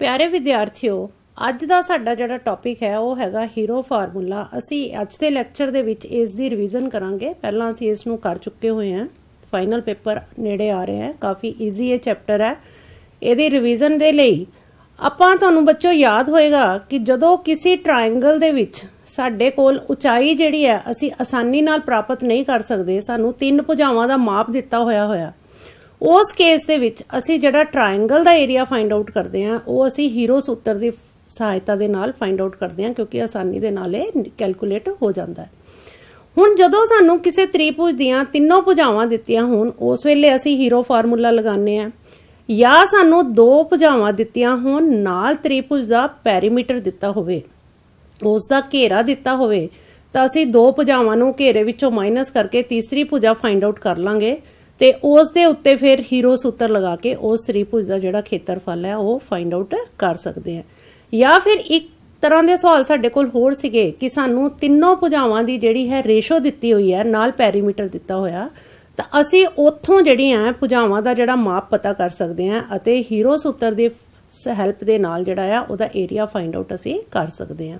ਪਿਆਰੇ ਵਿਦਿਆਰਥੀਓ ਅੱਜ ਦਾ ਸਾਡਾ ਜਿਹੜਾ ਟੌਪਿਕ ਹੈ ਉਹ ਹੈਗਾ ਹੀਰੋ ਫਾਰਮੂਲਾ ਅਸੀਂ ਅੱਜ ਦੇ ਲੈਕਚਰ ਦੇ ਵਿੱਚ ਇਸ ਦੀ ਰਿਵੀਜ਼ਨ ਕਰਾਂਗੇ ਪਹਿਲਾਂ ਅਸੀਂ ਇਸ ਨੂੰ ਕਰ ਚੁੱਕੇ ਹੋਏ ਹਾਂ ਫਾਈਨਲ ਪੇਪਰ ਨੇੜੇ ਆ ਰਿਹਾ ਹੈ ਕਾਫੀ ਈਜ਼ੀ ਇਹ ਚੈਪਟਰ ਹੈ ਇਹਦੀ ਰਿਵੀਜ਼ਨ ਦੇ ਲਈ ਆਪਾਂ ਤੁਹਾਨੂੰ ਬੱਚੋ ਯਾਦ ਹੋਏਗਾ ਕਿ ਜਦੋਂ ਕਿਸੇ ਟ੍ਰਾਇੰਗਲ ਦੇ ਵਿੱਚ ਸਾਡੇ ਕੋਲ ਉਚਾਈ ਜਿਹੜੀ ਹੈ ਅਸੀਂ ਆਸਾਨੀ ਨਾਲ ਪ੍ਰਾਪਤ ਨਹੀਂ ਕਰ ਸਕਦੇ ਸਾਨੂੰ ਤਿੰਨ ਭੁਜਾਵਾਂ ਦਾ ਮਾਪ ਦਿੱਤਾ ਹੋਇਆ ਹੋਇਆ ਉਸ ਕੇਸ ਦੇ ਵਿੱਚ ਅਸੀਂ ਜਿਹੜਾ ਟ੍ਰਾਇੰਗਲ ਦਾ ਏਰੀਆ ਫਾਈਂਡ ਆਊਟ ਕਰਦੇ ਹਾਂ ਉਹ ਅਸੀਂ ਹੀਰੋ ਸੂਤਰ ਦੀ ਸਹਾਇਤਾ ਦੇ ਨਾਲ ਫਾਈਂਡ ਆਊਟ ਕਰਦੇ ਹਾਂ ਕਿਉਂਕਿ ਆਸਾਨੀ ਦੇ ਨਾਲ ਇਹ ਕੈਲਕੂਲੇਟ ਹੋ ਜਾਂਦਾ ਹੈ ਹੁਣ ਜਦੋਂ ਸਾਨੂੰ ਕਿਸੇ ਤ੍ਰਿਭੁਜ ਦੀਆਂ ਤਿੰਨੋਂ ਭੁਜਾਵਾਂ ਦਿੱਤੀਆਂ ਹੋਣ ਉਸ ਵੇਲੇ ਅਸੀਂ ਹੀਰੋ ਫਾਰਮੂਲਾ ਲਗਾਉਂਦੇ ਹਾਂ ਜਾਂ ਸਾਨੂੰ ਦੋ ਭੁਜਾਵਾਂ ਦਿੱਤੀਆਂ ਹੋਣ ਨਾਲ ਤ੍ਰਿਭੁਜ ਦਾ ਪੈਰੀਮੀਟਰ ਦਿੱਤਾ ਹੋਵੇ ਉਸ ਦਾ ਘੇਰਾ ਦਿੱਤਾ ਹੋਵੇ ਤਾਂ ਅਸੀਂ ਦੋ ਭੁਜਾਵਾਂ ਨੂੰ ਘੇਰੇ ਵਿੱਚੋਂ ਮਾਈਨਸ ਕਰਕੇ ਤੀਸਰੀ ਭੁਜਾ ਫਾਈਂਡ ਆਊਟ ਕਰ ਲਾਂਗੇ ਤੇ ਉਸ ਦੇ ਉੱਤੇ ਫਿਰ ਹੀਰੋ ਸੂਤਰ ਲਗਾ ਕੇ ਉਸ ਤ੍ਰਿਭੁਜ ਦਾ ਜਿਹੜਾ ਖੇਤਰਫਲ ਹੈ ਉਹ ਫਾਈਂਡ ਆਊਟ ਕਰ ਸਕਦੇ ਆ ਜਾਂ ਫਿਰ ਇੱਕ ਤਰ੍ਹਾਂ ਦੇ ਸਵਾਲ ਸਾਡੇ ਕੋਲ ਹੋਰ ਸੀਗੇ ਕਿ ਸਾਨੂੰ ਤਿੰਨੋਂ ਭੁਜਾਵਾਂ ਦੀ ਜਿਹੜੀ ਹੈ ਰੇਸ਼ੋ ਦਿੱਤੀ ਹੋਈ ਹੈ ਨਾਲ ਪੈਰੀਮੀਟਰ ਦਿੱਤਾ ਹੋਇਆ ਤਾਂ ਅਸੀਂ ਉੱਥੋਂ ਜਿਹੜੀਆਂ ਭੁਜਾਵਾਂ ਦਾ ਜਿਹੜਾ ਮਾਪ ਪਤਾ ਕਰ ਸਕਦੇ ਆ ਅਤੇ ਹੀਰੋ ਸੂਤਰ ਦੇ ਹੈਲਪ ਦੇ ਨਾਲ ਜਿਹੜਾ ਆ ਉਹਦਾ ਏਰੀਆ ਫਾਈਂਡ ਆਊਟ ਅਸੀਂ ਕਰ ਸਕਦੇ ਆ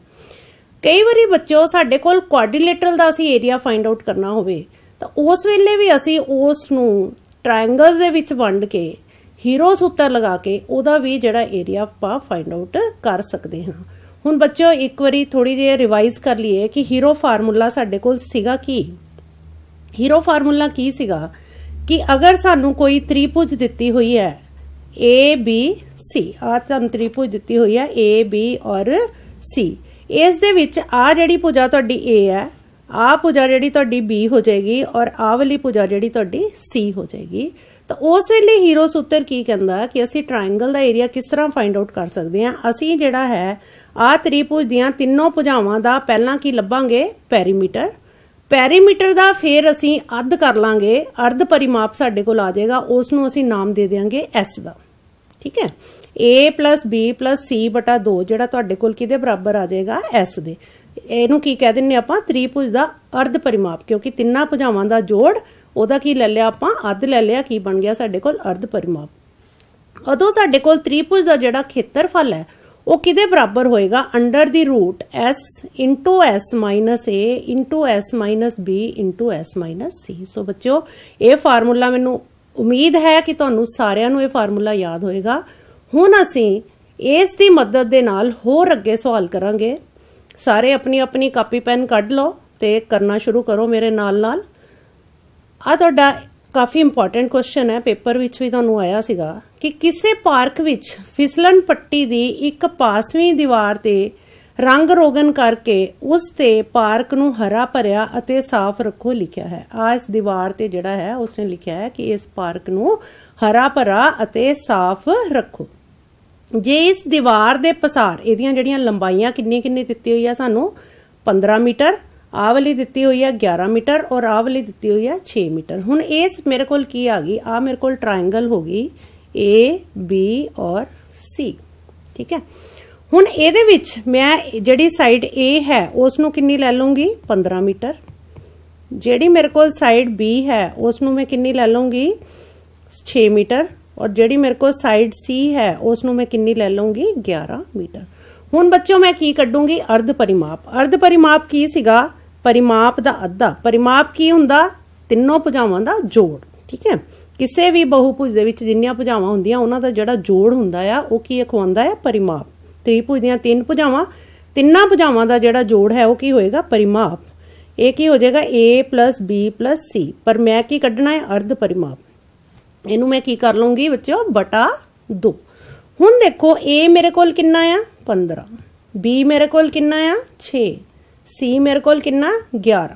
ਕਈ ਵਾਰੀ ਬੱਚਿਓ ਸਾਡੇ ਕੋਲ ਕੁਆਡਰੀਲੇਟਰਲ ਦਾ ਅਸੀਂ ਏਰੀਆ ਫਾਈਂਡ ਆਊਟ ਕਰਨਾ ਹੋਵੇ ਤਾਂ ਉਸ ਵੇਲੇ ਵੀ ਅਸੀਂ ਉਸ ਨੂੰ ਟ੍ਰਾਇੰਗਲਸ ਦੇ ਵਿੱਚ ਵੰਡ ਕੇ ਹੀਰੋ ਸੂਤਰ ਲਗਾ ਕੇ ਉਹਦਾ ਵੀ ਜਿਹੜਾ ਏਰੀਆ ਆਪਾਂ ਫਾਈਂਡ ਆਊਟ ਕਰ ਸਕਦੇ ਹਾਂ ਹੁਣ ਬੱਚਿਓ ਇੱਕ ਵਾਰੀ ਥੋੜੀ ਜਿਹੀ ਰਿਵਾਈਜ਼ ਕਰ ਲਈਏ ਕਿ ਹੀਰੋ ਫਾਰਮੂਲਾ ਸਾਡੇ ਕੋਲ ਸੀਗਾ ਕੀ ਹੀਰੋ ਫਾਰਮੂਲਾ ਕੀ ਸੀਗਾ ਕਿ ਅਗਰ ਸਾਨੂੰ ਕੋਈ ਤ੍ਰਿਭੁਜ ਦਿੱਤੀ ਹੋਈ ਹੈ A B C ਆ ਤੁਹਾਨੂੰ ਤ੍ਰਿਭੁਜ ਦਿੱਤੀ ਹੋਈ ਹੈ A B ਔਰ C ਇਸ ਦੇ ਵਿੱਚ ਆ ਜਿਹੜੀ ਭੁਜਾ ਤੁਹਾਡੀ A ਹੈ ਆ ਪੂਜਾ ਜਿਹੜੀ ਤੁਹਾਡੀ ਬੀ ਹੋ ਜਾਏਗੀ ਔਰ ਆ ਵਾਲੀ ਪੂਜਾ ਜਿਹੜੀ ਤੁਹਾਡੀ ਸੀ ਹੋ ਜਾਏਗੀ ਤਾਂ ਉਸ ਵੇਲੇ ਹੀਰੋ ਸੂਤਰ ਕੀ ਕਹਿੰਦਾ ਕਿ ਅਸੀਂ ਟ੍ਰਾਇੰਗਲ ਦਾ ਏਰੀਆ ਕਿਸ ਤਰ੍ਹਾਂ ਫਾਈਂਡ ਆਊਟ ਕਰ ਸਕਦੇ ਹਾਂ ਅਸੀਂ ਜਿਹੜਾ ਹੈ ਆ ਤ੍ਰਿਭੁਜ ਦੀਆਂ ਤਿੰਨੋਂ ਭੁਜਾਵਾਂ ਦਾ ਪਹਿਲਾਂ ਕੀ ਲੱਭਾਂਗੇ ਪੈਰੀਮੀਟਰ ਪੈਰੀਮੀਟਰ ਦਾ ਫੇਰ ਅਸੀਂ ਅੱਧ ਕਰ ਲਾਂਗੇ ਅਰਧ ਪਰਿਮਾਪ ਸਾਡੇ ਕੋਲ ਆ ਜਾਏਗਾ ਉਸ ਨੂੰ ਅਸੀਂ ਨਾਮ ਦੇ ਦੇਵਾਂਗੇ S ਦਾ ਠੀਕ ਹੈ a b c 2 ਜਿਹੜਾ ਤੁਹਾਡੇ ਕੋਲ ਕਿਹਦੇ ਬਰਾਬਰ ਆ ਜਾਏਗਾ s ਦੇ ਇਹਨੂੰ ਕੀ ਕਹਿ ਦਿੰਨੇ ਆਪਾਂ ਤ੍ਰਿਭੁਜ ਦਾ ਅਰਧ ਪਰਿਮਾਪ ਕਿਉਂਕਿ ਤਿੰਨਾਂ ਭੁਜਾਵਾਂ ਦਾ ਜੋੜ ਉਹਦਾ ਕੀ ਲੈ ਲਿਆ ਆਪਾਂ ਅੱਧ ਲੈ ਲਿਆ ਕੀ ਬਣ ਗਿਆ ਸਾਡੇ ਕੋਲ ਅਰਧ ਪਰਿਮਾਪ ਉਦੋਂ ਸਾਡੇ ਕੋਲ ਤ੍ਰਿਭੁਜ ਦਾ ਜਿਹੜਾ ਖੇਤਰਫਲ ਹੈ ਉਹ ਕਿਦੇ ਬਰਾਬਰ ਹੋਏਗਾ under the root s s a s b s c so ਬੱਚਿਓ ਇਹ ਫਾਰਮੂਲਾ ਮੈਨੂੰ ਉਮੀਦ ਹੈ ਕਿ ਤੁਹਾਨੂੰ ਸਾਰਿਆਂ ਨੂੰ ਇਹ ਫਾਰਮੂਲਾ ਯਾਦ ਹੋਏਗਾ ਹੁਣ ਅਸੀਂ ਇਸ ਦੀ ਮਦਦ ਦੇ ਨਾਲ ਹੋਰ ਅੱਗੇ ਸਵਾਲ ਕਰਾਂਗੇ ਸਾਰੇ ਆਪਣੀ ਆਪਣੀ ਕਾਪੀ ਪੈਨ ਕੱਢ ਲਓ ਤੇ ਕਰਨਾ ਸ਼ੁਰੂ ਕਰੋ ਮੇਰੇ ਨਾਲ ਨਾਲ ਆ ਤੁਹਾਡਾ ਕਾਫੀ ਇੰਪੋਰਟੈਂਟ ਕੁਐਸਚਨ ਹੈ ਪੇਪਰ ਵਿੱਚ ਵੀ ਤੁਹਾਨੂੰ ਆਇਆ ਸੀਗਾ ਕਿ ਕਿਸੇ ਪਾਰਕ ਵਿੱਚ ਫਿਸਲਨ ਪੱਟੀ ਦੀ ਇੱਕ ਪਾਸਵੀਂ ਦੀਵਾਰ ਤੇ ਰੰਗ ਰੋਗਨ ਕਰਕੇ ਉਸ ਤੇ ਪਾਰਕ ਨੂੰ ਹਰਾ ਭਰਿਆ ਅਤੇ ਸਾਫ਼ ਰੱਖੋ ਲਿਖਿਆ ਹੈ ਆ ਇਸ ਦੀਵਾਰ ਤੇ ਜਿਹੜਾ ਹੈ ਉਸਨੇ ਲਿਖਿਆ ਹੈ ਕਿ ਇਸ ਪਾਰਕ ਨੂੰ ਹਰਾ ਭਰਾ ਅਤੇ ਸਾਫ਼ ਰੱਖੋ ਜੇ ਇਸ ਦੀਵਾਰ ਦੇ ਪਸਾਰ ਇਹਦੀਆਂ ਜਿਹੜੀਆਂ ਲੰਬਾਈਆਂ ਕਿੰਨੀਆਂ ਕਿੰਨੀ ਦਿੱਤੀ ਹੋਈ ਆ ਸਾਨੂੰ 15 ਮੀਟਰ ਆਹ ਵਾਲੀ ਦਿੱਤੀ ਹੋਈ ਆ 11 ਮੀਟਰ ਔਰ ਆਹ ਵਾਲੀ ਦਿੱਤੀ ਹੋਈ ਆ 6 ਮੀਟਰ ਹੁਣ ਇਸ ਮੇਰੇ ਕੋਲ ਕੀ ਆ ਗਈ ਆ ਮੇਰੇ ਕੋਲ ਟ੍ਰਾਇੰਗਲ ਹੋ ਗਈ A B ਔਰ C ਠੀਕ ਹੈ ਹੁਣ ਇਹਦੇ ਵਿੱਚ ਮੈਂ ਜਿਹੜੀ ਸਾਈਡ A ਹੈ ਉਸ ਨੂੰ ਕਿੰਨੀ ਲੈ ਲਵਾਂਗੀ 15 ਮੀਟਰ ਜਿਹੜੀ ਮੇਰੇ ਕੋਲ ਸਾਈਡ B ਹੈ ਉਸ ਨੂੰ ਮੈਂ ਕਿੰਨੀ ਲੈ ਲਵਾਂਗੀ 6 ਮੀਟਰ ਔਰ ਜਿਹੜੀ ਮੇਰੇ ਕੋਲ ਸਾਈਡ ਸੀ ਹੈ ਉਸ ਨੂੰ ਮੈਂ ਕਿੰਨੀ ਲੈ ਲਵਾਂਗੀ 11 ਮੀਟਰ ਹੁਣ ਬੱਚਿਓ ਮੈਂ ਕੀ ਕੱਢੂੰਗੀ ਅਰਧ ਪਰਿਮਾਪ ਅਰਧ ਪਰਿਮਾਪ ਕੀ ਸੀਗਾ ਪਰਿਮਾਪ ਦਾ ਅੱਧਾ ਪਰਿਮਾਪ ਕੀ ਹੁੰਦਾ ਤਿੰਨੋਂ ਭੁਜਾਵਾਂ ਦਾ ਜੋੜ ਠੀਕ ਹੈ ਕਿਸੇ ਵੀ ਬਹੁਭੁਜ ਦੇ ਵਿੱਚ ਜਿੰਨੀਆਂ ਭੁਜਾਵਾਂ ਹੁੰਦੀਆਂ ਉਹਨਾਂ ਦਾ ਜਿਹੜਾ ਜੋੜ ਹੁੰਦਾ ਆ ਉਹ ਕੀ ਅਖਵਾਉਂਦਾ ਹੈ ਪਰਿਮਾਪ ਤ੍ਰਿਭੁਜ ਦੀਆਂ ਤਿੰਨ ਭੁਜਾਵਾਂ ਤਿੰਨਾਂ ਭੁਜਾਵਾਂ ਦਾ ਜਿਹੜਾ ਜੋੜ ਹੈ ਉਹ ਕੀ ਹੋਏਗਾ ਪਰਿਮਾਪ ਇਹ ਕੀ ਹੋ ਜਾਏਗਾ a b c ਪਰ ਮੈਂ ਕੀ ਕੱਢਣਾ ਹੈ ਅਰਧ ਪਰਿਮਾਪ ਇਹਨੂੰ ਮੈਂ ਕੀ ਕਰ ਲੂੰਗੀ ਬੱਚਿਓ ਬਟਾ 2 ਹੁਣ ਦੇਖੋ A ਮੇਰੇ ਕੋਲ ਕਿੰਨਾ ਆ 15 B ਮੇਰੇ ਕੋਲ ਕਿੰਨਾ ਆ 6 C ਮੇਰੇ ਕੋਲ ਕਿੰਨਾ 11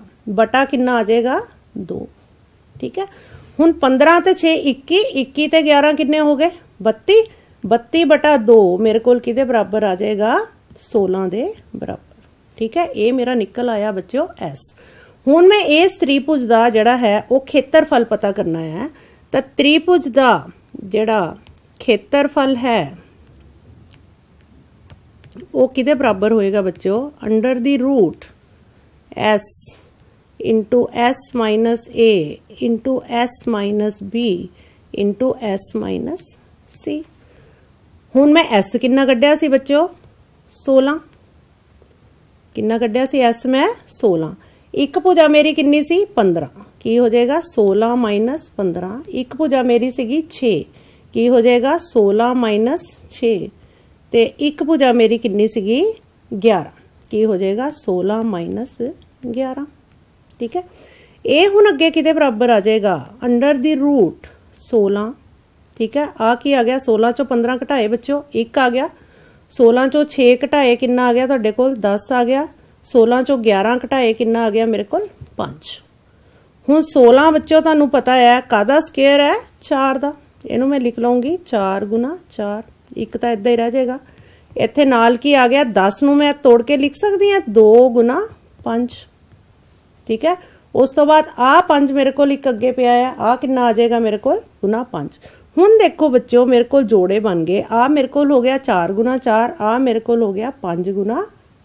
ਬਟਾ ਕਿੰਨਾ ਆ ਜਾਏਗਾ 2 ਠੀਕ ਹੈ ਹੁਣ 15 ਤੇ 6 21 21 ਤੇ 11 ਕਿੰਨੇ ਹੋ ਗਏ 32 32 ਬਟਾ 2 ਮੇਰੇ ਕੋਲ ਕਿਹਦੇ ਬਰਾਬਰ ਆ ਜਾਏਗਾ 16 ਦੇ ਬਰਾਬਰ ਠੀਕ ਹੈ ਇਹ ਮੇਰਾ ਨਿਕਲ ਆਇਆ ਬੱਚਿਓ S ਹੁਣ ਮੈਂ ਇਸ ਤ੍ਰਿਭੁਜ ਦਾ ਜਿਹੜਾ ਹੈ ਉਹ ਖੇਤਰਫਲ ਪਤਾ ਕਰਨਾ ਹੈ ਤਾਂ ਤ੍ਰਿਭੁਜ ਦਾ ਜਿਹੜਾ ਖੇਤਰਫਲ ਹੈ ਉਹ ਕਿਦੇ ਬਰਾਬਰ ਹੋਏਗਾ ਬੱਚਿਓ under the root s s a s b s c ਹੁਣ ਮੈਂ s ਕਿੰਨਾ ਕੱਢਿਆ ਸੀ ਬੱਚਿਓ 16 ਕਿੰਨਾ ਕੱਢਿਆ ਸੀ s ਮੈਂ 16 ਇੱਕ ਭੁਜਾ ਮੇਰੀ ਕਿੰਨੀ ਸੀ 15 की हो जाएगा सोलह माइनस पंद्रह एक भुजा मेरी सी छे की हो जाएगा सोलह माइनस छे तो एक भुजा मेरी किन्नी सी ग्यारह की हो जाएगा सोलह माइनस ग्यारह ठीक है ये हूँ अगे कि बराबर आ जाएगा अंडर द रूट सोलह ठीक है आ की आ गया सोलह चो पंद्रह घटाए बच्चों एक आ गया सोलह चो छे घटाए कि आ गया तो दस आ गया सोलह चो ग्यारह घटाए कि आ गया मेरे को पांच ਹੁਣ 16 ਬੱਚੋ ਤੁਹਾਨੂੰ ਪਤਾ ਹੈ ਕਾਦਾ ਸਕੁਅਰ ਹੈ 4 ਦਾ ਇਹਨੂੰ ਮੈਂ ਲਿਖ ਲਵਾਂਗੀ 4 4 ਇੱਕ ਤਾਂ ਇਦਾਂ ਹੀ ਰਹਿ ਜਾਏਗਾ ਇੱਥੇ ਨਾਲ ਕੀ ਆ ਗਿਆ 10 ਨੂੰ ਮੈਂ ਤੋੜ ਕੇ ਲਿਖ ਸਕਦੀ ਹਾਂ 2 5 ਠੀਕ ਹੈ ਉਸ ਤੋਂ ਬਾਅਦ ਆ 5 ਮੇਰੇ ਕੋਲ ਇੱਕ ਅੱਗੇ ਪਿਆ ਆ ਆ ਕਿੰਨਾ ਆ ਜਾਏਗਾ ਮੇਰੇ ਕੋਲ 5 ਹੁਣ ਦੇਖੋ ਬੱਚਿਓ ਮੇਰੇ ਕੋਲ ਜੋੜੇ ਬਣ ਗਏ ਆ ਮੇਰੇ ਕੋਲ ਹੋ ਗਿਆ 4 4 ਆ ਮੇਰੇ ਕੋਲ ਹੋ ਗਿਆ 5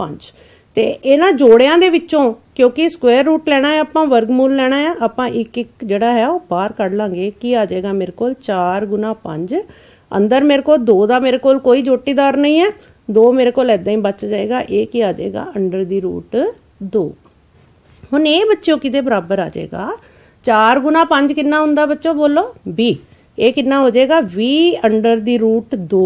5 ਤੇ ਇਹਨਾਂ ਜੋੜਿਆਂ ਦੇ ਵਿੱਚੋਂ ਕਿਉਂਕਿ ਸਕੁਅਰ ਰੂਟ ਲੈਣਾ ਹੈ ਆਪਾਂ ਵਰਗਮੂਲ ਲੈਣਾ ਹੈ ਆਪਾਂ ਇੱਕ ਇੱਕ ਜਿਹੜਾ ਹੈ ਉਹ ਬਾਹਰ ਕੱਢ ਲਾਂਗੇ ਕੀ ਆ ਜਾਏਗਾ ਮੇਰੇ ਕੋਲ 4 5 ਅੰਦਰ ਮੇਰੇ ਕੋਲ 2 ਦਾ ਮੇਰੇ ਕੋਲ ਕੋਈ ਜੋਟੀਦਾਰ ਨਹੀਂ ਹੈ 2 ਮੇਰੇ ਕੋਲ ਐਦਾਂ ਹੀ ਬਚ ਜਾਏਗਾ ਇਹ ਕੀ ਆ ਜਾਏਗਾ ਅੰਡਰ ਦੀ ਰੂਟ 2 ਹੁਣ ਇਹ ਬੱਚਿਓ ਕਿਤੇ ਬਰਾਬਰ ਆ ਜਾਏਗਾ 4 5 ਕਿੰਨਾ ਹੁੰਦਾ ਬੱਚੋ ਬੋਲੋ 20 ਇਹ ਕਿੰਨਾ ਹੋ ਜਾਏਗਾ 20 ਅੰਡਰ ਦੀ ਰੂਟ 2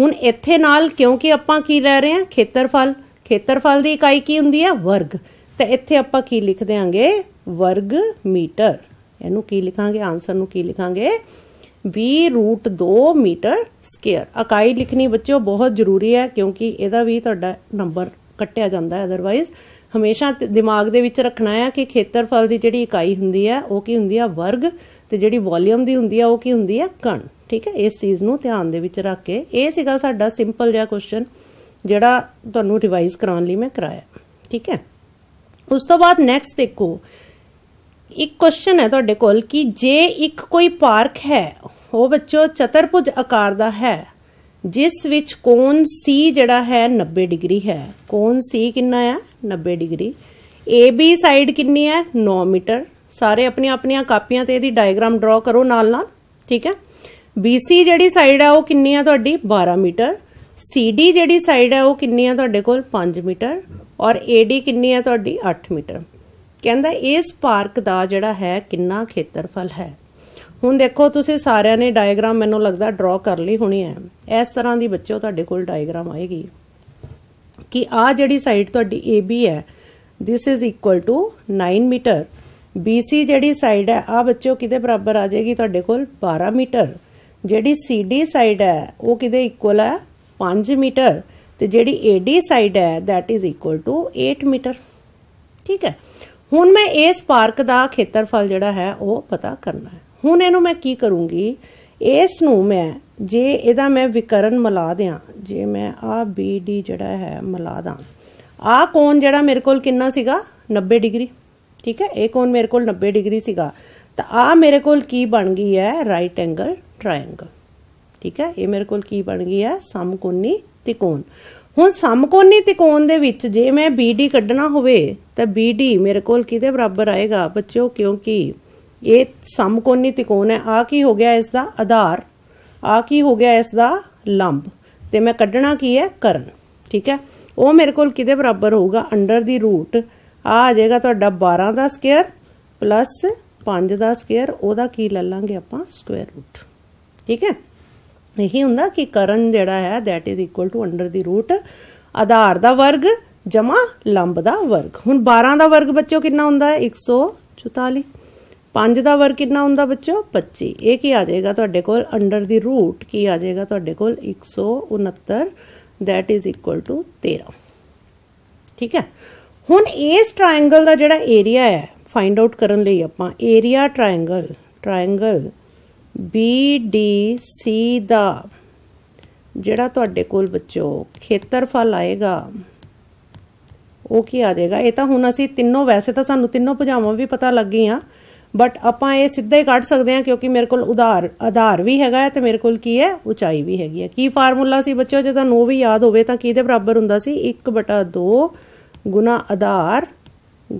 ਹੁਣ ਇੱਥੇ ਨਾਲ ਕਿਉਂਕਿ ਆਪਾਂ ਕੀ ਲੈ ਰਹੇ ਹਾਂ ਖੇਤਰਫਲ ਖੇਤਰਫਲ ਦੀ ਇਕਾਈ ਕੀ ਹੁੰਦੀ ਹੈ ਵਰਗ ਤਾਂ ਇੱਥੇ ਆਪਾਂ ਕੀ ਲਿਖ ਦੇਾਂਗੇ ਵਰਗ ਮੀਟਰ ਇਹਨੂੰ ਕੀ ਲਿਖਾਂਗੇ ਆਨਸਰ ਨੂੰ ਕੀ ਲਿਖਾਂਗੇ b ਰੂਟ 2 ਮੀਟਰ ਸਕੁਅਰ ਇਕਾਈ ਲਿਖਣੀ ਬੱਚਿਓ ਬਹੁਤ ਜ਼ਰੂਰੀ ਹੈ ਕਿਉਂਕਿ ਇਹਦਾ ਵੀ ਤੁਹਾਡਾ ਨੰਬਰ ਕੱਟਿਆ ਜਾਂਦਾ ਹੈ ਅਦਰਵਾਈਜ਼ ਹਮੇਸ਼ਾ ਦਿਮਾਗ ਦੇ ਵਿੱਚ ਰੱਖਣਾ ਹੈ ਕਿ ਖੇਤਰਫਲ ਦੀ ਜਿਹੜੀ ਇਕਾਈ ਹੁੰਦੀ ਹੈ ਉਹ ਕੀ ਹੁੰਦੀ ਹੈ ਵਰਗ ਤੇ ਜਿਹੜੀ ਵੋਲਿਊਮ ਦੀ ਹੁੰਦੀ ਹੈ ਉਹ ਕੀ ਹੁੰਦੀ ਹੈ ਕਣ ਠੀਕ ਹੈ ਇਸ ਚੀਜ਼ ਨੂੰ ਧਿਆਨ ਦੇ ਵਿੱਚ ਰੱਖ ਕੇ ਇਹ ਸੀਗਾ ਸਾਡਾ ਸਿੰਪਲ ਜਿਹਾ ਕੁਐਸਚਨ ਜਿਹੜਾ ਤੁਹਾਨੂੰ ਰਿਵਾਈਜ਼ ਕਰਾਉਣ ਲਈ ਮੈਂ ਕਰਾਇਆ ਠੀਕ ਹੈ ਉਸ ਤੋਂ ਬਾਅਦ ਨੈਕਸਟ ਦੇਖੋ ਇੱਕ ਕੁਐਸਚਨ ਹੈ ਤੁਹਾਡੇ ਕੋਲ ਕਿ ਜੇ ਇੱਕ ਕੋਈ ਪਾਰਕ ਹੈ ਉਹ ਬੱਚੋ ਚਤਰਭੁਜ ਆਕਾਰ ਦਾ ਹੈ ਜਿਸ ਵਿੱਚ ਕੋਣ C ਜਿਹੜਾ ਹੈ 90 ਡਿਗਰੀ ਹੈ ਕੋਣ C ਕਿੰਨਾ ਹੈ 90 ਡਿਗਰੀ AB ਸਾਈਡ ਕਿੰਨੀ ਹੈ 9 ਮੀਟਰ ਸਾਰੇ ਆਪਣੀਆਂ ਆਪਣੀਆਂ ਕਾਪੀਆਂ ਤੇ ਇਹਦੀ ਡਾਇਗਰਾਮ ਡਰਾ ਕਰੋ ਨਾਲ ਨਾਲ ਠੀਕ ਹੈ BC ਜਿਹੜੀ ਸਾਈਡ ਹੈ ਉਹ ਕਿੰਨੀ ਹੈ ਤੁਹਾਡੀ 12 ਮੀਟਰ ਸੀਡੀ ਜਿਹੜੀ ਸਾਈਡ ਹੈ ਉਹ ਕਿੰਨੀ ਆ ਤੁਹਾਡੇ ਕੋਲ 5 ਮੀਟਰ ਔਰ ਏਡੀ ਕਿੰਨੀ ਆ ਤੁਹਾਡੀ 8 ਮੀਟਰ ਕਹਿੰਦਾ ਇਸ ਪਾਰਕ ਦਾ ਜਿਹੜਾ ਹੈ ਕਿੰਨਾ ਖੇਤਰਫਲ ਹੈ ਹੁਣ ਦੇਖੋ ਤੁਸੀਂ ਸਾਰਿਆਂ ਨੇ ਡਾਇਗਰਾਮ ਮੈਨੂੰ ਲੱਗਦਾ ਡਰਾ ਕਰ ਲਈ ਹੋਣੀ ਹੈ ਇਸ ਤਰ੍ਹਾਂ ਦੀ ਬੱਚਿਓ ਤੁਹਾਡੇ ਕੋਲ ਡਾਇਗਰਾਮ ਆਏਗੀ ਕਿ ਆ ਜਿਹੜੀ ਸਾਈਡ ਤੁਹਾਡੀ AB ਹੈ this is equal to 9 metre BC ਜਿਹੜੀ ਸਾਈਡ ਹੈ ਆ ਬੱਚਿਓ ਕਿਦੇ ਬਰਾਬਰ ਆ ਜਾਏਗੀ ਤੁਹਾਡੇ ਕੋਲ 12 ਮੀਟਰ ਜਿਹੜੀ CD ਸਾਈਡ ਹੈ ਉਹ ਕਿਦੇ ਇਕੁਅਲ ਹੈ 5 ਮੀਟਰ ਤੇ ਜਿਹੜੀ AD ਸਾਈਡ ਹੈ that is equal to 8 metre ਠੀਕ ਹੈ ਹੁਣ ਮੈਂ ਇਸ ਪਾਰਕ ਦਾ ਖੇਤਰਫਲ ਜਿਹੜਾ ਹੈ ਉਹ ਪਤਾ ਕਰਨਾ ਹੈ ਹੁਣ ਇਹਨੂੰ ਮੈਂ ਕੀ ਕਰੂੰਗੀ ਇਸ ਨੂੰ ਮੈਂ ਜੇ ਇਹਦਾ ਮੈਂ ਵਿਕਰਨ ਮਿਲਾ ਦਿਆਂ ਜੇ ਮੈਂ ਆ BD ਜਿਹੜਾ ਹੈ ਮਿਲਾ ਦਾਂ ਆ ਕੋਣ ਜਿਹੜਾ ਮੇਰੇ ਕੋਲ ਕਿੰਨਾ ਸੀਗਾ 90 ਡਿਗਰੀ ਠੀਕ ਹੈ ਇਹ ਕੋਣ ਮੇਰੇ ਕੋਲ 90 ਡਿਗਰੀ ਸੀਗਾ ਤਾਂ ਆ ਮੇਰੇ ਕੋਲ ਕੀ ਬਣ ਗਈ ਹੈ ਰਾਈਟ ਐਂਗਲ ਟ੍ਰਾਇੰਗਲ ਠੀਕ ਹੈ ਇਹ ਮੇਰੇ ਕੋਲ ਕੀ ਬਣ ਗਈ ਹੈ ਸਮਕੋਣੀ ਤਿਕੋਣ ਹੁਣ ਸਮਕੋਣੀ ਤਿਕੋਣ ਦੇ ਵਿੱਚ ਜੇ ਮੈਂ BD ਕੱਢਣਾ ਹੋਵੇ ਤਾਂ BD ਮੇਰੇ ਕੋਲ ਕਿਹਦੇ ਬਰਾਬਰ ਆਏਗਾ ਬੱਚਿਓ ਕਿਉਂਕਿ ਇਹ ਸਮਕੋਣੀ ਤਿਕੋਣ ਹੈ ਆ ਕੀ ਹੋ ਗਿਆ ਇਸ ਦਾ ਆਧਾਰ ਆ ਕੀ ਹੋ ਗਿਆ ਇਸ ਦਾ ਲੰਬ ਤੇ ਮੈਂ ਕੱਢਣਾ ਕੀ ਹੈ ਕਰਨ ਠੀਕ ਹੈ ਉਹ ਮੇਰੇ ਕੋਲ ਕਿਹਦੇ ਬਰਾਬਰ ਹੋਊਗਾ ਅੰਡਰ ਦੀ ਰੂਟ ਆ ਆ ਜਾਏਗਾ ਤੁਹਾਡਾ 12 ਦਾ ਸਕੁਅਰ ਪਲੱਸ 5 ਦਾ ਸਕੁਅਰ ਉਹਦਾ ਕੀ ਲੈ ਲਾਂਗੇ ਆਪਾਂ ਸਕੁਅਰ ਰੂਟ ਠੀਕ ਹੈ ਇਹ ਹੁੰਦਾ ਕਿ ਕਰਨ ਜਿਹੜਾ ਹੈ that is equal to under the root ਆਧਾਰ ਦਾ ਵਰਗ ਜਮਾ ਲੰਬ ਦਾ ਵਰਗ ਹੁਣ 12 ਦਾ ਵਰਗ ਬੱਚੋ ਕਿੰਨਾ ਹੁੰਦਾ ਹੈ 144 5 ਦਾ ਵਰਗ ਕਿੰਨਾ ਹੁੰਦਾ ਬੱਚੋ 25 ਇਹ ਕੀ ਆ ਜਾਏਗਾ ਤੁਹਾਡੇ ਕੋਲ ਅੰਡਰ ਦੀ ਰੂਟ ਕੀ ਆ ਜਾਏਗਾ ਤੁਹਾਡੇ ਕੋਲ 169 ਥੈਟ ਇਜ਼ ਇਕੁਅਲ ਟੂ 13 ਠੀਕ ਹੈ ਹੁਣ ਇਸ ਟ੍ਰਾਇੰਗਲ ਦਾ ਜਿਹੜਾ ਏਰੀਆ ਹੈ ਫਾਈਂਡ ਆਊਟ ਕਰਨ ਲਈ ਆਪਾਂ ਏਰੀਆ ਟ੍ਰਾਇੰਗਲ ਟ੍ਰਾਇੰਗਲ BDC ਦਾ ਜਿਹੜਾ ਤੁਹਾਡੇ ਕੋਲ ਬੱਚੋ ਖੇਤਰਫਲ ਆਏਗਾ ਉਹ ਕੀ ਆ ਜਾਏਗਾ ਇਹ ਤਾਂ ਹੁਣ ਅਸੀਂ ਤਿੰਨੋਂ ਵੈਸੇ ਤਾਂ ਸਾਨੂੰ ਤਿੰਨੋਂ ਭੁਜਾਵਾਂ ਵੀ ਪਤਾ ਲੱਗ ਗਈਆਂ ਬਟ ਆਪਾਂ ਇਹ ਸਿੱਧਾ ਹੀ ਕੱਢ ਸਕਦੇ ਹਾਂ ਕਿਉਂਕਿ ਮੇਰੇ ਕੋਲ ਉਧਾਰ ਆਧਾਰ ਵੀ ਹੈਗਾ ਤੇ ਮੇਰੇ ਕੋਲ ਕੀ ਹੈ ਉਚਾਈ ਵੀ ਹੈਗੀ ਹੈ ਕੀ ਫਾਰਮੂਲਾ ਸੀ ਬੱਚੋ ਜੇ ਤੁਹਾਨੂੰ ਉਹ ਵੀ ਯਾਦ ਹੋਵੇ ਤਾਂ ਕੀ ਦੇ ਬਰਾਬਰ ਹੁੰਦਾ ਸੀ 1/2 ਗੁਣਾ ਆਧਾਰ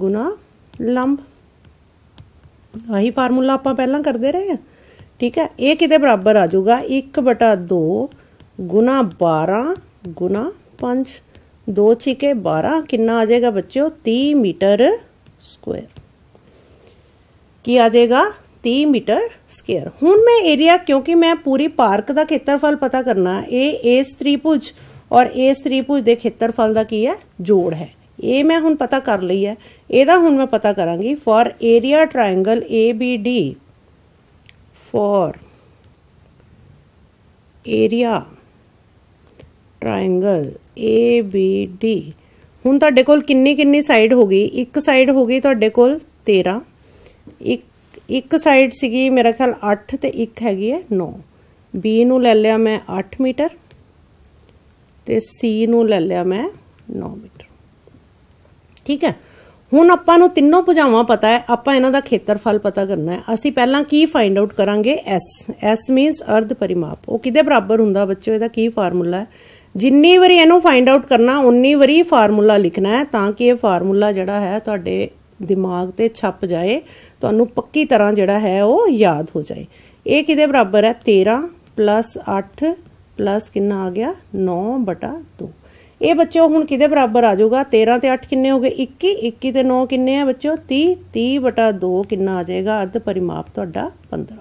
ਗੁਣਾ ਲੰਬ ਆਹੀ ਫਾਰਮੂਲਾ ਆਪਾਂ ਪਹਿਲਾਂ ਕਰਦੇ ਰਹੇ ਹਾਂ ਠੀਕ ਹੈ ਇਹ ਕਿਤੇ ਬਰਾਬਰ ਆ ਜਾਊਗਾ 1/2 ਗੁਣਾ 12 ਗੁਣਾ 5 2 6 12 ਕਿੰਨਾ ਆ ਜਾਏਗਾ ਬੱਚਿਓ 30 ਮੀਟਰ ਸਕੁਅਰ ਕੀ ਆ ਜਾਏਗਾ 30 ਮੀਟਰ ਸਕੁਅਰ ਹੁਣ ਮੈਂ ਏਰੀਆ ਕਿਉਂਕਿ ਮੈਂ ਪੂਰੀ ਪਾਰਕ ਦਾ ਖੇਤਰਫਲ ਪਤਾ ਕਰਨਾ ਇਹ ਇਸ ਤ੍ਰਿਭੁਜ ਔਰ ਇਸ ਤ੍ਰਿਭੁਜ ਦੇ ਖੇਤਰਫਲ ਦਾ ਕੀ ਹੈ ਜੋੜ ਹੈ ਇਹ ਮੈਂ ਹੁਣ ਪਤਾ ਕਰ ਲਈ ਹੈ ਇਹਦਾ ਹੁਣ ਮੈਂ ਪਤਾ ਕਰਾਂਗੀ for area triangle ABD for area triangle ABD ਹੁਣ ਤੁਹਾਡੇ ਕੋਲ ਕਿੰਨੀ ਕਿੰਨੀ ਸਾਈਡ ਹੋ ਗਈ ਇੱਕ ਸਾਈਡ ਹੋ ਗਈ ਤੁਹਾਡੇ ਕੋਲ 13 ਇੱਕ ਇੱਕ ਸਾਈਡ ਸੀਗੀ ਮੇਰਾ ਖਿਆਲ 8 ਤੇ ਇੱਕ ਹੈਗੀ ਹੈ 9 B ਨੂੰ ਲੈ ਲਿਆ ਮੈਂ 8 ਮੀਟਰ ਤੇ C ਨੂੰ ਲੈ ਲਿਆ ਮੈਂ 9 ਮੀਟਰ ਠੀਕ ਹੈ ਹੁਣ ਆਪਾਂ ਨੂੰ ਤਿੰਨੋਂ ਭੁਜਾਵਾਂ ਪਤਾ ਹੈ ਆਪਾਂ ਇਹਨਾਂ ਦਾ ਖੇਤਰਫਲ ਪਤਾ ਕਰਨਾ ਹੈ ਅਸੀਂ ਪਹਿਲਾਂ ਕੀ ਫਾਈਂਡ ਆਊਟ ਕਰਾਂਗੇ ਐਸ ਐਸ ਮੀਨਸ ਅਰਧ ਪਰਿਮਾਪ ਉਹ ਕਿਦੇ ਬਰਾਬਰ ਹੁੰਦਾ ਬੱਚੋ ਇਹਦਾ ਕੀ ਫਾਰਮੂਲਾ ਹੈ ਜਿੰਨੀ ਵਾਰੀ ਇਹਨੂੰ ਫਾਈਂਡ ਆਊਟ ਕਰਨਾ ਉਨੀ ਵਾਰੀ ਫਾਰਮੂਲਾ ਲਿਖਣਾ ਹੈ ਤਾਂ ਕਿ ਇਹ ਫਾਰਮੂਲਾ ਜਿਹੜਾ ਹੈ ਤੁਹਾਡੇ ਦਿਮਾਗ ਤੇ ਛੱਪ ਜਾਏ ਤੁਹਾਨੂੰ ਪੱਕੀ ਤਰ੍ਹਾਂ ਜਿਹੜਾ ਹੈ ਉਹ ਯਾਦ ਹੋ ਜਾਏ ਇਹ ਕਿਦੇ ਬਰਾਬਰ ਹੈ 13 8 ਕਿੰਨਾ ਆ ਗਿਆ 9 2 ਇਹ ਬੱਚੋ ਹੁਣ ਕਿਹਦੇ ਬਰਾਬਰ ਆ ਜਾਊਗਾ 13 ਤੇ 8 ਕਿੰਨੇ ਹੋ ਗਏ 21 21 ਤੇ 9 ਕਿੰਨੇ ਆ ਬੱਚੋ 30 30 2 ਕਿੰਨਾ ਆ ਜਾਏਗਾ ਅਰਧ ਪਰਿਮਾਪ ਤੁਹਾਡਾ 15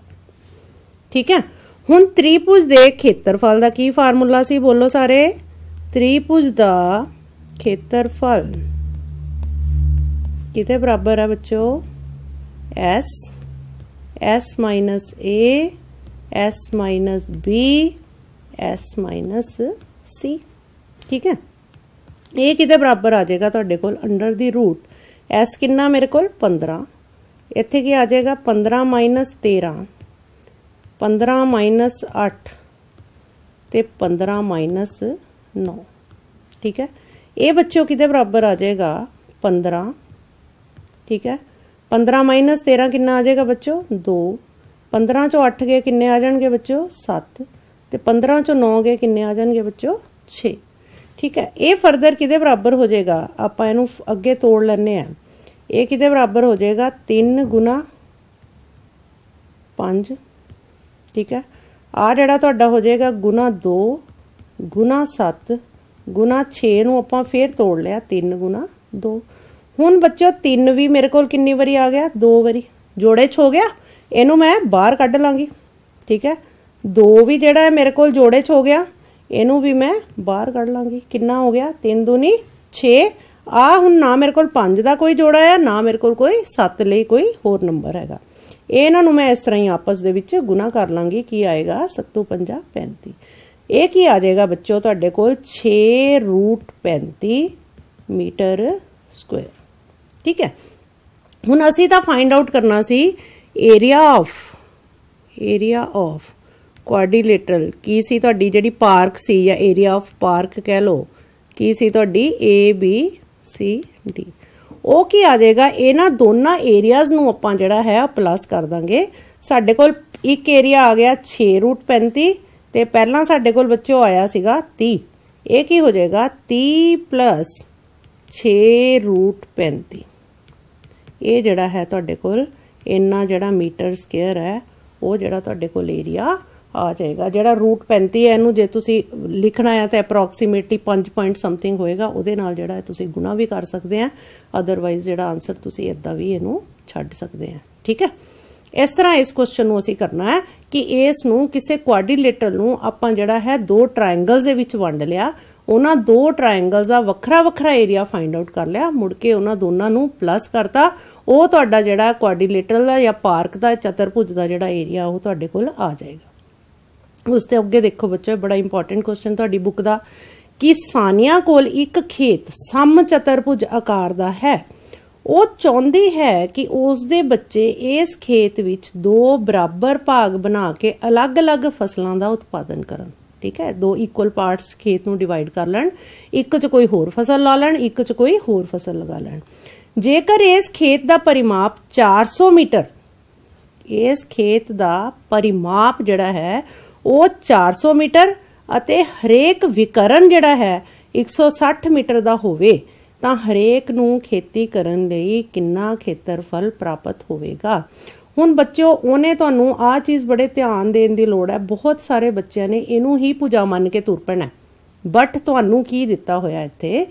ਠੀਕ ਹੈ ਹੁਣ ਤ੍ਰਿਭੁਜ ਦੇ ਖੇਤਰਫਲ ਦਾ ਕੀ ਫਾਰਮੂਲਾ ਸੀ ਬੋਲੋ ਸਾਰੇ ਤ੍ਰਿਭੁਜ ਦਾ ਖੇਤਰਫਲ ਕਿਤੇ ਬਰਾਬਰ ਆ ਬੱਚੋ s s a s b s c ਠੀਕ ਹੈ ਇਹ ਕਿਤੇ ਬਰਾਬਰ ਆ ਜਾਏਗਾ ਤੁਹਾਡੇ ਕੋਲ ਅੰਡਰ ਦੀ ਰੂਟ ਐਸ ਕਿੰਨਾ ਮੇਰੇ ਕੋਲ 15 ਇੱਥੇ ਕੀ ਆ ਜਾਏਗਾ 15 13 15 8 ਤੇ 15 9 ਠੀਕ ਹੈ ਇਹ ਬੱਚਿਓ ਕਿਤੇ ਬਰਾਬਰ ਆ ਜਾਏਗਾ 15 ਠੀਕ ਹੈ 15 13 ਕਿੰਨਾ ਆ ਜਾਏਗਾ ਬੱਚਿਓ 2 15 ਚੋਂ 8 ਗਏ ਕਿੰਨੇ ਆ ਜਾਣਗੇ ਬੱਚਿਓ 7 ਤੇ 15 ਚੋਂ 9 ਗਏ ਕਿੰਨੇ ਆ ਜਾਣਗੇ ਬੱਚਿਓ 6 ਠੀਕ ਹੈ ਇਹ ਫਰਦਰ ਕਿਦੇ ਬਰਾਬਰ ਹੋ ਜਾਏਗਾ ਆਪਾਂ ਇਹਨੂੰ ਅੱਗੇ ਤੋੜ ਲੈਣੇ ਆ ਇਹ ਕਿਦੇ ਬਰਾਬਰ ਹੋ ਜਾਏਗਾ 3 ਗੁਣਾ 5 ਠੀਕ ਹੈ ਆ ਜਿਹੜਾ ਤੁਹਾਡਾ ਹੋ ਜਾਏਗਾ ਗੁਣਾ 2 ਗੁਣਾ 7 ਗੁਣਾ 6 ਨੂੰ ਆਪਾਂ ਫੇਰ ਤੋੜ ਲਿਆ 3 ਗੁਣਾ 2 ਹੁਣ ਬੱਚੋ 3 ਵੀ ਮੇਰੇ ਕੋਲ ਕਿੰਨੀ ਵਾਰੀ ਆ ਗਿਆ 2 ਵਾਰੀ ਜੋੜੇ 'ਚ ਹੋ ਗਿਆ ਇਹਨੂੰ ਮੈਂ ਬਾਹਰ ਕੱਢ ਲਾਂਗੀ ਠੀਕ ਹੈ 2 ਵੀ ਜਿਹੜਾ ਹੈ ਮੇਰੇ ਕੋਲ ਜੋੜੇ 'ਚ ਹੋ ਗਿਆ ਇਹਨੂੰ ਵੀ ਮੈਂ ਬਾਹਰ ਕੱਢ ਲਾਂਗੀ ਕਿੰਨਾ ਹੋ ਗਿਆ 3 ਦੂਨੀ 6 ਆ ਹੁਣ ਨਾ ਮੇਰੇ ਕੋਲ 5 ਦਾ ਕੋਈ ਜੋੜਾ ਹੈ ਨਾ ਮੇਰੇ ਕੋਲ ਕੋਈ 7 ਲਈ ਕੋਈ ਹੋਰ ਨੰਬਰ ਹੈਗਾ ਇਹਨਾਂ ਨੂੰ ਮੈਂ ਇਸ ਤਰ੍ਹਾਂ ਹੀ ਆਪਸ ਦੇ ਵਿੱਚ ਗੁਣਾ ਕਰ ਲਾਂਗੀ ਕੀ ਆਏਗਾ 7 5 35 ਇਹ ਕੀ ਆ ਜਾਏਗਾ ਬੱਚੋ ਤੁਹਾਡੇ ਕੋਲ 6√35 ਮੀਟਰ ਸਕੁਅਰ ਠੀਕ ਹੈ ਹੁਣ ਅਸੀਂ ਤਾਂ ਫਾਈਂਡ ਆਊਟ ਕਰਨਾ ਸੀ area of area of quadrilateral ਕੀ ਸੀ ਤੁਹਾਡੀ ਜਿਹੜੀ ਪਾਰਕ ਸੀ ਜਾਂ ਏਰੀਆ ਆਫ ਪਾਰਕ ਕਹਿ ਲੋ ਕੀ ਸੀ ਤੁਹਾਡੀ ਏ ਬੀ ਸੀ ਡੀ ਉਹ ਕੀ ਆ ਜਾਏਗਾ ਇਹਨਾਂ ਦੋਨਾਂ ਏਰੀਆਜ਼ ਨੂੰ ਆਪਾਂ ਜਿਹੜਾ ਹੈ ਪਲੱਸ ਕਰ ਦਾਂਗੇ ਸਾਡੇ ਕੋਲ ਇੱਕ ਏਰੀਆ ਆ ਗਿਆ 6√35 ਤੇ ਪਹਿਲਾਂ ਸਾਡੇ ਕੋਲ ਬੱਚੋ ਆਇਆ ਸੀਗਾ 30 ਇਹ ਕੀ ਹੋ ਜਾਏਗਾ 30 6√35 ਇਹ ਜਿਹੜਾ ਹੈ ਤੁਹਾਡੇ ਕੋਲ ਇੰਨਾ ਜਿਹੜਾ ਮੀਟਰ ਸਕੁਅਰ ਹੈ ਉਹ ਜਿਹੜਾ ਤੁਹਾਡੇ ਕੋਲ ਏਰੀਆ ਆ ਜਾਏਗਾ ਜਿਹੜਾ ਰੂਟ 35 ਹੈ ਇਹਨੂੰ ਜੇ ਤੁਸੀਂ ਲਿਖਣਾ ਹੈ ਤਾਂ ਅਪਰੋਕਸੀਮੇਟਲੀ 5 ਪੁਆਇੰਟ ਸਮਥਿੰਗ ਹੋਏਗਾ ਉਹਦੇ ਨਾਲ ਜਿਹੜਾ ਤੁਸੀਂ ਗੁਣਾ ਵੀ ਕਰ ਸਕਦੇ ਆ ਅਦਰਵਾਈਜ਼ ਜਿਹੜਾ ਆਨਸਰ ਤੁਸੀਂ ਇਦਾਂ ਵੀ ਇਹਨੂੰ ਛੱਡ ਸਕਦੇ ਆ ਠੀਕ ਹੈ ਇਸ ਤਰ੍ਹਾਂ ਇਸ ਕੁਐਸਚਨ ਨੂੰ ਅਸੀਂ ਕਰਨਾ ਹੈ ਕਿ ਇਸ ਨੂੰ ਕਿਸੇ ਕੁਆਡਰੀਲੇਟਰ ਨੂੰ ਆਪਾਂ ਜਿਹੜਾ ਹੈ ਦੋ ਟ੍ਰਾਇੰਗਲਸ ਦੇ ਵਿੱਚ ਵੰਡ ਲਿਆ ਉਹਨਾਂ ਦੋ ਟ੍ਰਾਇੰਗਲਸ ਦਾ ਵੱਖਰਾ ਵੱਖਰਾ ਏਰੀਆ ਫਾਈਂਡ ਆਊਟ ਕਰ ਲਿਆ ਮੁੜ ਕੇ ਉਹਨਾਂ ਦੋਨਾਂ ਨੂੰ ਪਲੱਸ ਕਰਤਾ ਉਹ ਤੁਹਾਡਾ ਜਿਹੜਾ ਕੁਆਡਰੀਲੇਟਰ ਦਾ ਜਾਂ ਪਾਰਕ ਦਾ ਚਤਰਭੁਜ ਦਾ ਜਿਹੜਾ ਏਰੀਆ ਉਹ ਤੁਹਾਡੇ ਕੋਲ ਆ ਜਾਏਗਾ ਉਸ ਤੇ ਅੱਗੇ ਦੇਖੋ ਬੱਚੇ ਬੜਾ ਇੰਪੋਰਟੈਂਟ ਕੁਐਸਚਨ ਤੁਹਾਡੀ ਬੁੱਕ ਦਾ ਕਿ ਸਾਨੀਆ ਕੋਲ ਇੱਕ ਖੇਤ ਸਮ ਚਤਰਭੁਜ ਆਕਾਰ ਦਾ ਹੈ ਉਹ ਚਾਹੁੰਦੀ ਹੈ ਕਿ ਉਸ ਦੇ ਬੱਚੇ ਇਸ ਖੇਤ ਵਿੱਚ ਦੋ ਬਰਾਬਰ ਭਾਗ ਬਣਾ ਕੇ ਅਲੱਗ-ਅਲੱਗ ਫਸਲਾਂ ਦਾ ਉਤਪਾਦਨ ਕਰਨ ਠੀਕ ਹੈ ਦੋ ਇਕੁਅਲ ਪਾਰਟਸ ਖੇਤ ਨੂੰ ਡਿਵਾਈਡ ਕਰ ਲੈਣ ਇੱਕ 'ਚ ਕੋਈ ਹੋਰ ਫਸਲ ਲਾ ਲੈਣ ਇੱਕ 'ਚ ਕੋਈ ਹੋਰ ਫਸਲ ਲਗਾ ਲੈਣ ਜੇਕਰ ਇਸ ਖੇਤ ਦਾ ਪਰਿਮਾਪ 400 ਮੀਟਰ ਇਸ ਖੇਤ ਦਾ ਪਰਿਮਾਪ ਜਿਹੜਾ ਹੈ ਉਹ 400 ਮੀਟਰ ਅਤੇ ਹਰੇਕ ਵਿਕਰਨ ਜਿਹੜਾ ਹੈ 160 ਮੀਟਰ ਦਾ ਹੋਵੇ ਤਾਂ ਹਰੇਕ ਨੂੰ ਖੇਤੀ ਕਰਨ ਲਈ ਕਿੰਨਾ ਖੇਤਰਫਲ ਪ੍ਰਾਪਤ ਹੋਵੇਗਾ ਹੁਣ ਬੱਚਿਓ ਉਹਨੇ ਤੁਹਾਨੂੰ ਆ ਚੀਜ਼ ਬੜੇ ਧਿਆਨ ਦੇਣ ਦੀ ਲੋੜ ਹੈ ਬਹੁਤ ਸਾਰੇ ਬੱਚਿਆਂ ਨੇ ਇਹਨੂੰ ਹੀ ਪੂਜਾ ਮੰਨ ਕੇ ਤੁਰ ਪੈਣਾ ਬਟ ਤੁਹਾਨੂੰ ਕੀ ਦਿੱਤਾ ਹੋਇਆ ਇੱਥੇ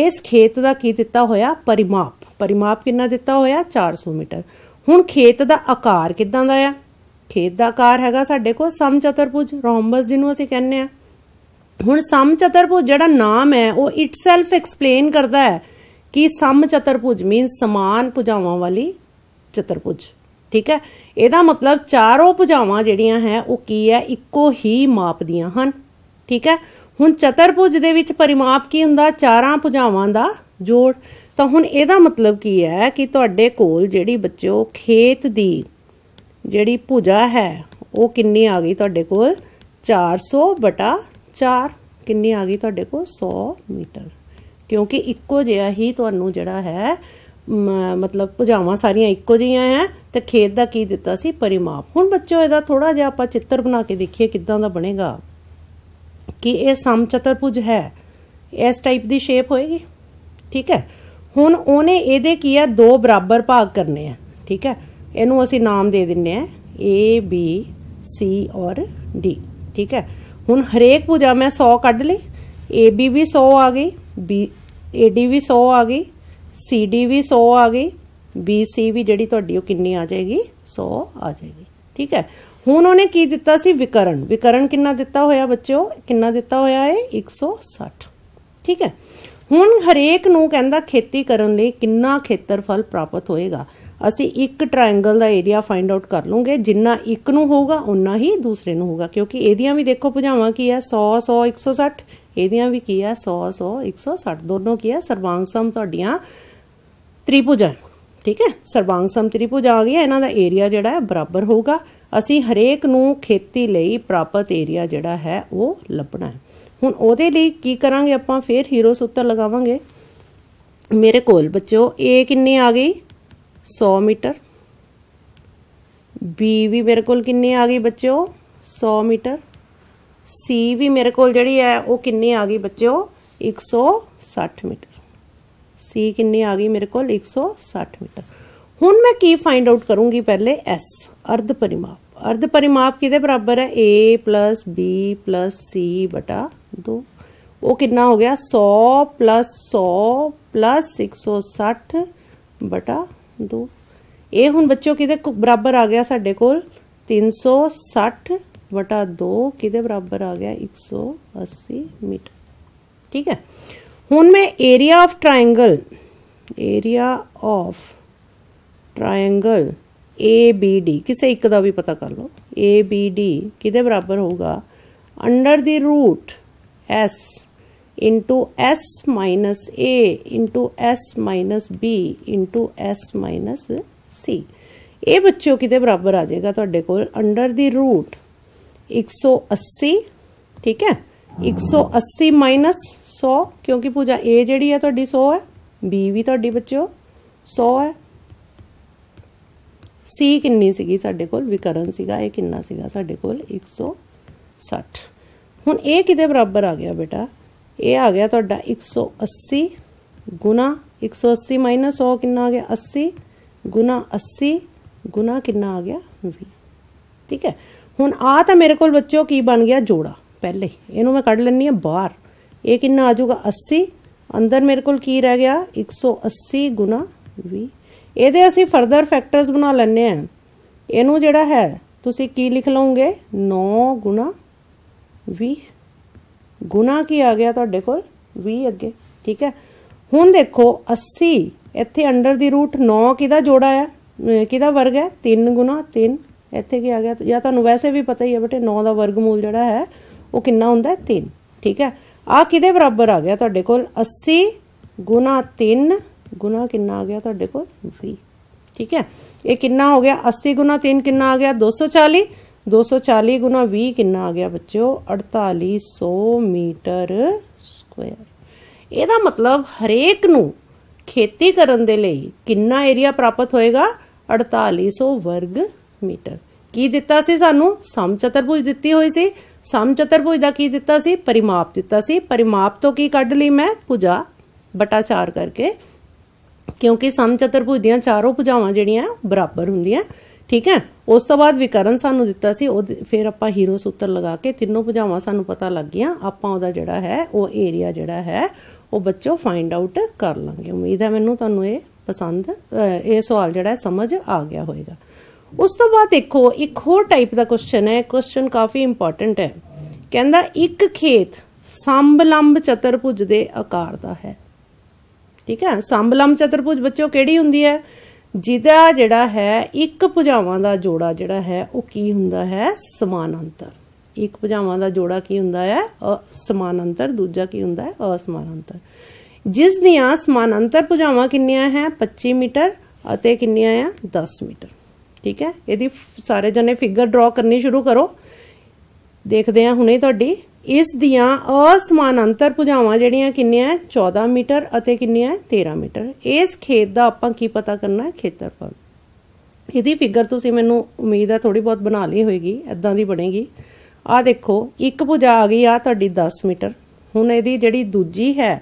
ਇਸ ਖੇਤ ਦਾ ਕੀ ਦਿੱਤਾ ਹੋਇਆ ਪਰਿਮਾਪ ਪਰਿਮਾਪ ਕਿੰਨਾ ਦਿੱਤਾ ਹੋਇਆ 400 ਮੀਟਰ ਹੁਣ ਖੇਤ ਦਾ ਆਕਾਰ ਕਿਦਾਂ ਦਾ ਆ ਖੇਤ ਦਾ ਆਕਾਰ ਹੈਗਾ ਸਾਡੇ ਕੋਲ ਸਮ ਚਤੁਰਭੁਜ ਰੋਮਬਸ ਜਿਹਨੂੰ ਅਸੀਂ ਕਹਿੰਦੇ ਆ ਹੁਣ ਸਮ ਚਤੁਰਭੁਜ ਜਿਹੜਾ ਨਾਮ ਹੈ ਉਹ ਇਟਸੈਲਫ ਐਕਸਪਲੇਨ ਕਰਦਾ ਹੈ ਕਿ ਸਮ ਚਤੁਰਭੁਜ ਮੀਨਸ ਸਮਾਨ ਭੁਜਾਵਾਂ ਵਾਲੀ ਚਤੁਰਭੁਜ ਠੀਕ ਹੈ ਇਹਦਾ ਮਤਲਬ ਚਾਰੋਂ ਭੁਜਾਵਾਂ ਜਿਹੜੀਆਂ ਹੈ ਉਹ ਕੀ ਹੈ ਇੱਕੋ ਹੀ ਮਾਪ ਦੀਆਂ ਹਨ ਠੀਕ ਹੈ ਹੁਣ ਚਤੁਰਭੁਜ ਦੇ ਵਿੱਚ ਪਰਿਮਾਪ ਕੀ ਹੁੰਦਾ ਚਾਰਾਂ ਭੁਜਾਵਾਂ ਦਾ ਜੋੜ ਤਾਂ ਹੁਣ ਇਹਦਾ ਮਤਲਬ ਕੀ ਹੈ ਕਿ ਤੁਹਾਡੇ ਕੋਲ ਜਿਹੜੀ ਬੱਚਿਓ ਖੇਤ ਦੀ ਜਿਹੜੀ ਭੁਜਾ ਹੈ ਉਹ ਕਿੰਨੀ ਆ ਗਈ ਤੁਹਾਡੇ ਕੋਲ 400 ਬਟਾ 4 ਕਿੰਨੀ ਆ ਗਈ ਤੁਹਾਡੇ ਕੋਲ 100 ਮੀਟਰ ਕਿਉਂਕਿ ਇੱਕੋ ਜਿਹਾ ਹੀ ਤੁਹਾਨੂੰ ਜਿਹੜਾ ਹੈ ਮਤਲਬ ਭੁਜਾਵਾਂ ਸਾਰੀਆਂ ਇੱਕੋ ਜਿਹੀਆਂ ਹੈ ਤੇ ਖੇਤ ਦਾ ਕੀ ਦਿੱਤਾ ਸੀ ਪਰਿਮਾਪ ਹੁਣ ਬੱਚੋ ਇਹਦਾ ਥੋੜਾ ਜਿਹਾ ਆਪਾਂ ਚਿੱਤਰ ਬਣਾ ਕੇ ਦੇਖੀਏ ਕਿੱਦਾਂ ਦਾ ਬਣੇਗਾ ਕਿ ਇਹ ਸਮਚਤਰਭੁਜ ਹੈ ਇਸ ਟਾਈਪ ਦੀ ਸ਼ੇਪ ਹੋਏਗੀ ਠੀਕ ਹੈ ਹੁਣ ਉਹਨੇ ਇਹਦੇ ਕੀ ਹੈ ਦੋ ਬਰਾਬਰ ਭਾਗ ਕਰਨੇ ਆ ਠੀਕ ਹੈ ਇਹਨੂੰ ਅਸੀਂ ਨਾਮ ਦੇ ਦਿੰਨੇ ਆ A B C ਔਰ D ਠੀਕ ਹੈ ਹੁਣ ਹਰੇਕ ਭੁਜਾ ਮੈਂ 100 ਕੱਢ ਲਈ AB ਵੀ 100 ਆ ਗਈ B AD ਵੀ 100 ਆ ਗਈ CD ਵੀ 100 ਆ ਗਈ BC ਵੀ ਜਿਹੜੀ ਤੁਹਾਡੀ ਉਹ ਕਿੰਨੀ ਆ ਜਾਏਗੀ 100 ਆ ਜਾਏਗੀ ਠੀਕ ਹੈ ਹੁਣ ਉਹਨੇ ਕੀ ਦਿੱਤਾ ਸੀ ਵਿਕਰਣ ਵਿਕਰਣ ਕਿੰਨਾ ਦਿੱਤਾ ਹੋਇਆ ਬੱਚਿਓ ਕਿੰਨਾ ਦਿੱਤਾ ਹੋਇਆ ਹੈ 160 ਠੀਕ ਹੈ ਹੁਣ ਹਰੇਕ ਨੂੰ ਕਹਿੰਦਾ ਖੇਤੀ ਕਰਨ ਲਈ ਕਿੰਨਾ ਖੇਤਰਫਲ ਪ੍ਰਾਪਤ ਹੋਏਗਾ ਅਸੀਂ ਇੱਕ ਟ੍ਰਾਇੰਗਲ ਦਾ ਏਰੀਆ ਫਾਈਂਡ ਆਊਟ ਕਰ ਲਵਾਂਗੇ ਜਿੰਨਾ ਇੱਕ ਨੂੰ ਹੋਊਗਾ ਉਨਾ ਹੀ ਦੂਸਰੇ ਨੂੰ ਹੋਊਗਾ ਕਿਉਂਕਿ ਇਹਦੀਆਂ ਵੀ ਦੇਖੋ ਭੁਜਾਵਾਂ ਕੀ ਹੈ 100 100 160 ਇਹਦੀਆਂ ਵੀ ਕੀ ਹੈ 100 100 160 ਦੋਨੋਂ ਕੀ ਹੈ ਸਰਵਾਂਗ ਸਮ ਤੁਹਾਡੀਆਂ ਤ੍ਰਿਭੁਜਾਂ ਠੀਕ ਹੈ ਸਰਵਾਂਗ ਸਮ ਤ੍ਰਿਭੁਜ ਆ ਗਿਆ ਇਹਨਾਂ ਦਾ ਏਰੀਆ ਜਿਹੜਾ ਹੈ ਬਰਾਬਰ ਹੋਊਗਾ ਅਸੀਂ ਹਰੇਕ ਨੂੰ ਖੇਤੀ ਲਈ ਪ੍ਰਾਪਤ ਏਰੀਆ ਜਿਹੜਾ ਹੈ ਉਹ ਲੱਭਣਾ ਹੈ ਹੁਣ ਉਹਦੇ ਲਈ ਕੀ ਕਰਾਂਗੇ ਆਪਾਂ ਫੇਰ ਹੀਰੋ ਸੂਤਰ ਲਗਾਵਾਂਗੇ ਮੇਰੇ ਕੋਲ ਬੱਚਿਓ ਇਹ ਕਿੰਨੀ ਆ ਗਈ 100 ਮੀਟਰ ਬੀ ਵੀ ਮੇਰੇ ਕੋਲ ਕਿੰਨੀ ਆ ਗਈ ਬੱਚਿਓ 100 ਮੀਟਰ ਸੀ ਵੀ ਮੇਰੇ ਕੋਲ ਜਿਹੜੀ ਹੈ ਉਹ ਕਿੰਨੀ ਆ ਗਈ ਬੱਚਿਓ 160 ਮੀਟਰ ਸੀ ਕਿੰਨੀ ਆ ਗਈ ਮੇਰੇ ਕੋਲ 160 ਮੀਟਰ ਹੁਣ ਮੈਂ ਕੀ ਫਾਈਂਡ ਆਊਟ ਕਰੂੰਗੀ ਪਹਿਲੇ ਐਸ ਅਰਧ ਪਰਿਮਾਪ ਅਰਧ ਪਰਿਮਾਪ ਕਿਹਦੇ ਬਰਾਬਰ ਹੈ a b c 2 ਉਹ ਕਿੰਨਾ ਹੋ ਗਿਆ 100 100 160 2 दो ये हूँ बच्चों कि बराबर आ गया साढ़े को तीन सौ सठ वटा दो कि बराबर आ गया एक सौ अस्सी मीटर ठीक है हूँ मैं area of triangle area of triangle A B D किसी एक का भी पता कर लो ए बी डी कि बराबर होगा under the root S into s minus a into s minus b into s minus c ਇਹ ਬੱਚਿਓ ਕਿਤੇ ਬਰਾਬਰ ਆ ਜਾਏਗਾ ਤੁਹਾਡੇ ਕੋਲ ਅੰਡਰ ਦੀ ਰੂਟ 180 ਠੀਕ ਹੈ 180 ਮਾਈਨਸ 100 ਕਿਉਂਕਿ ਪੂਜਾ a ਜਿਹੜੀ ਹੈ ਤੁਹਾਡੀ 100 ਹੈ b ਵੀ ਤੁਹਾਡੀ ਬੱਚਿਓ 100 ਹੈ c ਕਿੰਨੀ ਸੀਗੀ ਸਾਡੇ ਕੋਲ ਵਿਕਰਨ ਸੀਗਾ ਇਹ ਕਿੰਨਾ ਸੀਗਾ ਸਾਡੇ ਕੋਲ 160 ਹੁਣ ਇਹ ਕਿਤੇ ਬਰਾਬਰ ਆ ਗਿਆ ਬੇਟਾ ਇਹ ਆ ਗਿਆ ਤੁਹਾਡਾ 180 ਗੁਣਾ 180 ਮਾਈਨਸ 100 ਕਿੰਨਾ ਆ ਗਿਆ 80 ਗੁਣਾ 80 ਗੁਣਾ ਕਿੰਨਾ ਆ ਗਿਆ 20 ਠੀਕ ਹੈ ਹੁਣ ਆ ਤਾਂ ਮੇਰੇ ਕੋਲ ਬੱਚਿਓ ਕੀ ਬਣ ਗਿਆ ਜੋੜਾ ਪਹਿਲੇ ਇਹਨੂੰ ਮੈਂ ਕੱਢ ਲੈਣੀ ਆ ਬਾਹਰ ਇਹ ਕਿੰਨਾ ਆ ਜਾਊਗਾ 80 ਅੰਦਰ ਮੇਰੇ ਕੋਲ ਕੀ ਰਹਿ ਗਿਆ 180 ਗੁਣਾ 20 ਇਹਦੇ ਅਸੀਂ ਫਰਦਰ ਫੈਕਟਰਸ ਬਣਾ ਲੈਣੇ ਆ ਇਹਨੂੰ ਜਿਹੜਾ ਹੈ ਤੁਸੀਂ ਕੀ ਲਿਖ ਲਓਗੇ 9 20 ਗੁਣਾ ਕੀ ਆ ਗਿਆ ਤੁਹਾਡੇ ਕੋਲ 20 ਅੱਗੇ ਠੀਕ ਹੈ ਹੁਣ ਦੇਖੋ 80 ਇੱਥੇ ਅੰਡਰ ਦੀ ਰੂਟ 9 ਕਿਹਦਾ ਜੋੜਾ ਆ ਕਿਹਦਾ ਵਰਗ ਹੈ 3 3 ਇੱਥੇ ਕੀ ਆ ਗਿਆ ਜਾਂ ਤੁਹਾਨੂੰ ਵੈਸੇ ਵੀ ਪਤਾ ਹੀ ਹੈ ਬਟੇ 9 ਦਾ ਵਰਗਮੂਲ ਜਿਹੜਾ ਹੈ ਉਹ ਕਿੰਨਾ ਹੁੰਦਾ ਹੈ 3 ਠੀਕ ਹੈ ਆ ਕਿਹਦੇ ਬਰਾਬਰ ਆ ਗਿਆ ਤੁਹਾਡੇ ਕੋਲ 80 ਗੁਣਾ 3 ਗੁਣਾ ਕਿੰਨਾ ਆ ਗਿਆ ਤੁਹਾਡੇ ਕੋਲ 20 ਠੀਕ ਹੈ ਇਹ ਕਿੰਨਾ ਹੋ ਗਿਆ 80 ਗੁਣਾ 3 ਕਿੰਨਾ ਆ ਗਿਆ 240 240 ਗੁਣਾ 20 ਕਿੰਨਾ ਆ ਗਿਆ ਬੱਚਿਓ 4800 ਮੀਟਰ ਸਕੁਆਇਰ ਇਹਦਾ ਮਤਲਬ ਹਰੇਕ ਨੂੰ ਖੇਤੀ ਕਰਨ ਦੇ ਲਈ ਕਿੰਨਾ ਏਰੀਆ ਪ੍ਰਾਪਤ ਹੋਏਗਾ 4800 ਵਰਗ ਮੀਟਰ ਕੀ ਦਿੱਤਾ ਸੀ ਸਾਨੂੰ ਸਮ ਚਤੁਰਭੁਜ ਦਿੱਤੀ ਹੋਈ ਸੀ ਸਮ ਚਤੁਰਭੁਜ ਦਾ ਕੀ ਦਿੱਤਾ ਸੀ ਪਰਿਮਾਪ ਦਿੱਤਾ ਸੀ ਪਰਿਮਾਪ ਤੋਂ ਕੀ ਕੱਢ ਲਈ ਮੈਂ ਭੁਜਾ ਬਟਾ 4 ਕਰਕੇ ਕਿਉਂਕਿ ਸਮ ਚਤੁਰਭੁਜ ਦੀਆਂ ਚਾਰੋਂ ਭੁਜਾਵਾਂ ਜਿਹੜੀਆਂ ਬਰਾਬਰ ਹੁੰਦੀਆਂ ਠੀਕ ਹੈ ਉਸ ਤੋਂ ਬਾਅਦ ਵਿਕਰਨ ਸਾਨੂੰ ਦਿੱਤਾ ਸੀ ਉਹ ਫਿਰ ਆਪਾਂ ਹੀਰੋ ਸੂਤਰ ਲਗਾ ਕੇ ਤਿੰਨੋਂ ਭੁਜਾਵਾਂ ਸਾਨੂੰ ਪਤਾ ਲੱਗ ਗਿਆ ਆਪਾਂ ਉਹਦਾ ਜਿਹੜਾ ਹੈ ਉਹ ਏਰੀਆ ਜਿਹੜਾ ਹੈ ਉਹ ਬੱਚੋ ਫਾਈਂਡ ਆਊਟ ਕਰ ਲਾਂਗੇ ਉਮੀਦ ਹੈ ਮੈਨੂੰ ਤੁਹਾਨੂੰ ਇਹ ਪਸੰਦ ਇਹ ਸਵਾਲ ਜਿਹੜਾ ਸਮਝ ਆ ਗਿਆ ਹੋਵੇਗਾ ਉਸ ਤੋਂ ਬਾਅਦ ਦੇਖੋ ਇੱਕ ਹੋਰ ਟਾਈਪ ਦਾ ਕੁਐਸਚਨ ਹੈ ਕੁਐਸਚਨ ਕਾਫੀ ਇੰਪੋਰਟੈਂਟ ਹੈ ਕਹਿੰਦਾ ਇੱਕ ਖੇਤ ਲੰਬ ਚਤੁਰਭੁਜ ਦੇ ਆਕਾਰ ਦਾ ਹੈ ਠੀਕ ਹੈ ਲੰਬ ਚਤੁਰਭੁਜ ਬੱਚਿਓ ਕਿਹੜੀ ਹੁੰਦੀ ਹੈ ਜਿਹਦਾ ਜਿਹੜਾ ਹੈ ਇੱਕ ਭੁਜਾਵਾਂ ਦਾ ਜੋੜਾ ਜਿਹੜਾ ਹੈ ਉਹ ਕੀ ਹੁੰਦਾ ਹੈ ਸਮਾਨਾਂਤਰ ਇੱਕ ਭੁਜਾਵਾਂ ਦਾ ਜੋੜਾ ਕੀ ਹੁੰਦਾ ਹੈ ਸਮਾਨਾਂਤਰ ਦੂਜਾ ਕੀ ਹੁੰਦਾ ਹੈ ਅਸਮਾਨਾਂਤਰ ਜਿਸ ਦੀਆਂ ਸਮਾਨਾਂਤਰ ਭੁਜਾਵਾਂ ਕਿੰਨੀਆਂ ਹੈ 25 ਮੀਟਰ ਅਤੇ ਕਿੰਨੀਆਂ ਆ 10 ਮੀਟਰ ਠੀਕ ਹੈ ਇਹਦੀ ਸਾਰੇ ਜਣੇ ਫਿਗਰ ਡਰਾ ਕਰਨੀ ਸ਼ੁਰੂ ਕਰੋ ਦੇਖਦੇ ਆ ਹੁਣੇ ਤੁਹਾਡੀ ਇਸ ਦੀਆਂ ਅਸਮਾਨਾਂਤਰ ਭੁਜਾਵਾਂ ਜਿਹੜੀਆਂ ਕਿੰਨੀਆਂ 14 ਮੀਟਰ ਅਤੇ ਕਿੰਨੀਆਂ 13 ਮੀਟਰ ਇਸ ਖੇਤ ਦਾ ਆਪਾਂ ਕੀ ਪਤਾ ਕਰਨਾ ਹੈ ਖੇਤਰਫਲ ਇਹਦੀ ਫਿਗਰ ਤੁਸੀਂ ਮੈਨੂੰ ਉਮੀਦ ਹੈ ਥੋੜੀ ਬਹੁਤ ਬਣਾ ਲਈ ਹੋਏਗੀ ਇਦਾਂ ਦੀ ਬਣੇਗੀ ਆ ਦੇਖੋ ਇੱਕ ਭੁਜਾ ਆ ਗਈ ਆ ਤੁਹਾਡੀ 10 ਮੀਟਰ ਹੁਣ ਇਹਦੀ ਜਿਹੜੀ ਦੂਜੀ ਹੈ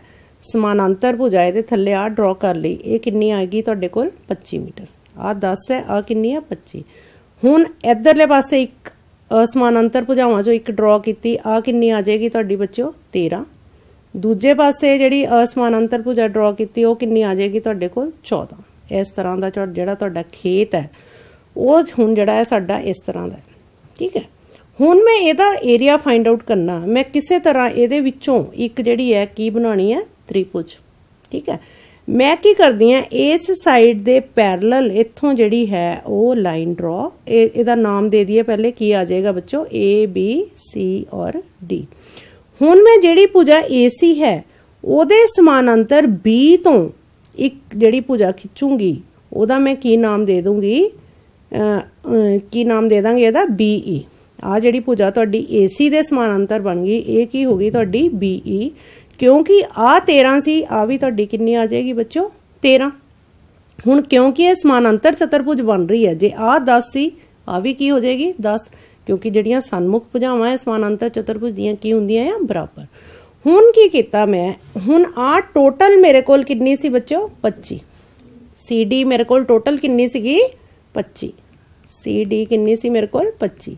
ਸਮਾਨਾਂਤਰ ਭੁਜਾ ਇਹਦੇ ਥੱਲੇ ਆ ਡਰਾ ਕਰ ਲਈ ਇਹ ਕਿੰਨੀ ਆਏਗੀ ਤੁਹਾਡੇ ਕੋਲ 25 ਮੀਟਰ ਆ 10 ਹੈ ਆ ਕਿੰਨੀ ਹੈ 25 ਹੁਣ ਇਧਰਲੇ ਪਾਸੇ ਇੱਕ ਸਮਾਨਾਂਤਰ ਭੁਜਾਵਾਂ ਜੋ ਇੱਕ ਡਰਾ ਕੀਤੀ ਆ ਕਿੰਨੀ ਆ ਜਾਏਗੀ ਤੁਹਾਡੀ ਬੱਚਿਓ 13 ਦੂਜੇ ਪਾਸੇ ਜਿਹੜੀ ਅਸਮਾਨਾਂਤਰ ਭੁਜਾ ਡਰਾ ਕੀਤੀ ਉਹ ਕਿੰਨੀ ਆ ਜਾਏਗੀ ਤੁਹਾਡੇ ਕੋਲ 14 ਇਸ ਤਰ੍ਹਾਂ ਦਾ ਜਿਹੜਾ ਤੁਹਾਡਾ ਖੇਤ ਹੈ ਉਹ ਹੁਣ ਜਿਹੜਾ ਹੈ ਸਾਡਾ ਇਸ ਤਰ੍ਹਾਂ ਦਾ ਠੀਕ ਹੈ ਹੁਣ ਮੈਂ ਇਹਦਾ ਏਰੀਆ ਫਾਈਂਡ ਆਊਟ ਕਰਨਾ ਮੈਂ ਕਿਸੇ ਤਰ੍ਹਾਂ ਇਹਦੇ ਵਿੱਚੋਂ ਇੱਕ ਜਿਹੜੀ ਹੈ ਕੀ ਬਣਾਉਣੀ ਹੈ ਤ੍ਰਿਭੁਜ ਠੀਕ ਹੈ ਮੈਂ ਕੀ ਕਰਦੀ ਆ ਇਸ ਸਾਈਡ ਦੇ ਪੈਰਲਲ ਇੱਥੋਂ ਜਿਹੜੀ ਹੈ ਉਹ ਲਾਈਨ ਡਰਾ ਇਹਦਾ ਨਾਮ ਦੇ ਦਈਏ ਪਹਿਲੇ ਕੀ ਆ ਜਾਏਗਾ ਬੱਚੋ A B C ਔਰ D ਹੁਣ ਮੈਂ ਜਿਹੜੀ ਭੁਜਾ AC ਹੈ ਉਹਦੇ ਸਮਾਨਾਂਤਰ B ਤੋਂ ਇੱਕ ਜਿਹੜੀ ਭੁਜਾ ਖਿੱਚੂੰਗੀ ਉਹਦਾ ਮੈਂ ਕੀ ਨਾਮ ਦੇ ਦੂੰਗੀ ਕੀ ਨਾਮ ਦੇ ਦਾਂਗੇ ਇਹਦਾ BE ਆ ਜਿਹੜੀ ਭੁਜਾ ਤੁਹਾਡੀ AC ਦੇ ਸਮਾਨਾਂਤਰ ਬਣ ਗਈ ਇਹ ਕੀ ਹੋ ਗਈ ਤੁਹਾਡੀ BE क्योंकि आ तेरह से आ भी तो कि आ जाएगी बच्चों तेरह हूँ क्योंकि यह समानांतर चतुर्भुज बन रही है जे आ दस से आ भी की हो जाएगी दस क्योंकि जड़िया सनमुख भुजावं समानांतर चतुर्भुज दया की होंगे है बराबर हूँ की किया मैं हूँ आ टोटल मेरे को कि बचो पच्ची सी डी मेरे को टोटल किन्नी पच्ची सी डी कि मेरे को पच्ची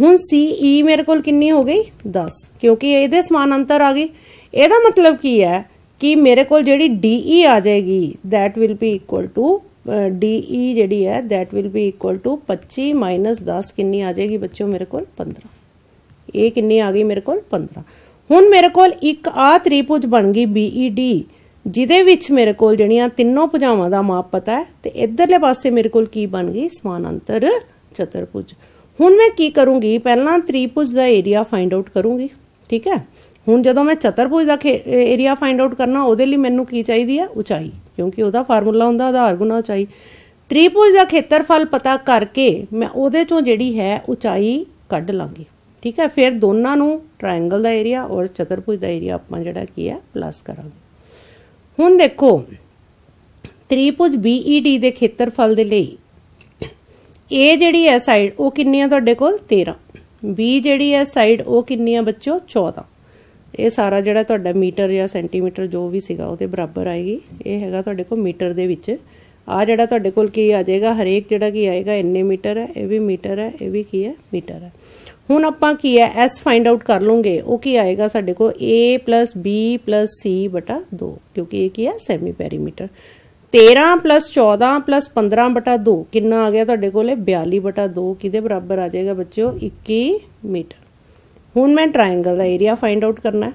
हूँ सी ई मेरे को गई दस क्योंकि ये अंतर आ गई ਇਹਦਾ ਮਤਲਬ ਕੀ ਹੈ ਕਿ ਮੇਰੇ ਕੋਲ ਜਿਹੜੀ DE ਆ ਜਾਏਗੀ that will be equal to DE ਜਿਹੜੀ ਹੈ that will be equal to 25 10 ਕਿੰਨੀ ਆ ਜਾਏਗੀ ਬੱਚਿਓ ਮੇਰੇ ਕੋਲ 15 ਇਹ ਕਿੰਨੀ ਆ ਗਈ ਮੇਰੇ ਕੋਲ 15 ਹੁਣ ਮੇਰੇ ਕੋਲ ਇੱਕ ਆ ਤ੍ਰਿਭੁਜ ਬਣ ਗਈ BED ਜਿਹਦੇ ਵਿੱਚ ਮੇਰੇ ਕੋਲ ਜਿਹੜੀਆਂ ਤਿੰਨੋਂ ਭੁਜਾਵਾਂ ਦਾ ਮਾਪ ਪਤਾ ਹੈ ਤੇ ਇਧਰਲੇ ਪਾਸੇ ਮੇਰੇ ਕੋਲ ਕੀ ਬਣ ਗਈ ਸਮਾਨਾਂਤਰ ਚਤੁਰਭੁਜ ਹੁਣ ਮੈਂ ਕੀ ਕਰੂੰਗੀ ਪਹਿਲਾਂ ਤ੍ਰਿਭੁਜ ਦਾ ਏਰੀਆ ਫਾਈਂਡ ਆਊਟ ਕਰੂੰਗੀ ਠੀਕ ਹੈ ਹੁਣ ਜਦੋਂ ਮੈਂ ਚਤਰਭੁਜ ਦਾ ਏਰੀਆ ਫਾਈਂਡ ਆਊਟ ਕਰਨਾ ਉਹਦੇ ਲਈ ਮੈਨੂੰ ਕੀ ਚਾਹੀਦੀ ਹੈ ਉਚਾਈ ਕਿਉਂਕਿ ਉਹਦਾ ਫਾਰਮੂਲਾ ਹੁੰਦਾ ਆਧਾਰ ਗੁਣਾ ਉਚਾਈ ਤ੍ਰਿਭੁਜ ਦਾ ਖੇਤਰਫਲ ਪਤਾ ਕਰਕੇ ਮੈਂ ਉਹਦੇ ਚੋਂ ਜਿਹੜੀ ਹੈ ਉਚਾਈ ਕੱਢ ਲਾਂਗੀ ਠੀਕ ਹੈ ਫਿਰ ਦੋਨਾਂ ਨੂੰ ਟ੍ਰਾਇੰਗਲ ਦਾ ਏਰੀਆ ਔਰ ਚਤਰਭੁਜ ਦਾ ਏਰੀਆ ਆਪਾਂ ਜਿਹੜਾ ਕੀ ਹੈ ਪਲੱਸ ਕਰਾਂਗੇ ਹੁਣ ਦੇਖੋ ਤ੍ਰਿਭੁਜ BED ਦੇ ਖੇਤਰਫਲ ਦੇ ਲਈ A ਜਿਹੜੀ ਹੈ ਸਾਈਡ ਉਹ ਕਿੰਨੀ ਹੈ ਤੁਹਾਡੇ ਕੋਲ 13 B ਜਿਹੜੀ ਹੈ ਸਾਈਡ ਉਹ ਕਿੰਨੀ ਹੈ ਬੱਚਿਓ 14 ਇਹ ਸਾਰਾ ਜਿਹੜਾ ਤੁਹਾਡਾ ਮੀਟਰ ਜਾਂ ਸੈਂਟੀਮੀਟਰ ਜੋ ਵੀ ਸੀਗਾ ਉਹਦੇ ਬਰਾਬਰ ਆਏਗੀ ਇਹ ਹੈਗਾ ਤੁਹਾਡੇ ਕੋਲ ਮੀਟਰ ਦੇ ਵਿੱਚ ਆ ਜਿਹੜਾ ਤੁਹਾਡੇ ਕੋਲ ਕੀ ਆ ਜਾਏਗਾ ਹਰੇਕ ਜਿਹੜਾ ਕੀ ਆਏਗਾ ਇੰਨੇ ਮੀਟਰ ਹੈ ਇਹ ਵੀ ਮੀਟਰ ਹੈ ਇਹ ਵੀ ਕੀ ਹੈ ਮੀਟਰ ਹੈ ਹੁਣ ਆਪਾਂ ਕੀ ਹੈ ਐਸ ਫਾਈਂਡ ਆਊਟ ਕਰ ਲਵਾਂਗੇ ਉਹ ਕੀ ਆਏਗਾ ਸਾਡੇ ਕੋਲ a b c 2 ਕਿਉਂਕਿ ਇਹ ਕੀ ਹੈ ਸੈਮੀ ਪੈਰੀਮੀਟਰ 13 14 15 2 ਕਿੰਨਾ ਆ ਗਿਆ ਤੁਹਾਡੇ ਕੋਲੇ 42 2 ਕਿਹਦੇ ਬਰਾਬਰ ਆ ਜਾਏਗਾ ਬੱਚਿਓ 21 ਮੀਟਰ ਹੁਣ ਮੈਂ ਟ੍ਰਾਇੰਗਲ ਦਾ ਏਰੀਆ ਫਾਈਂਡ ਆਊਟ ਕਰਨਾ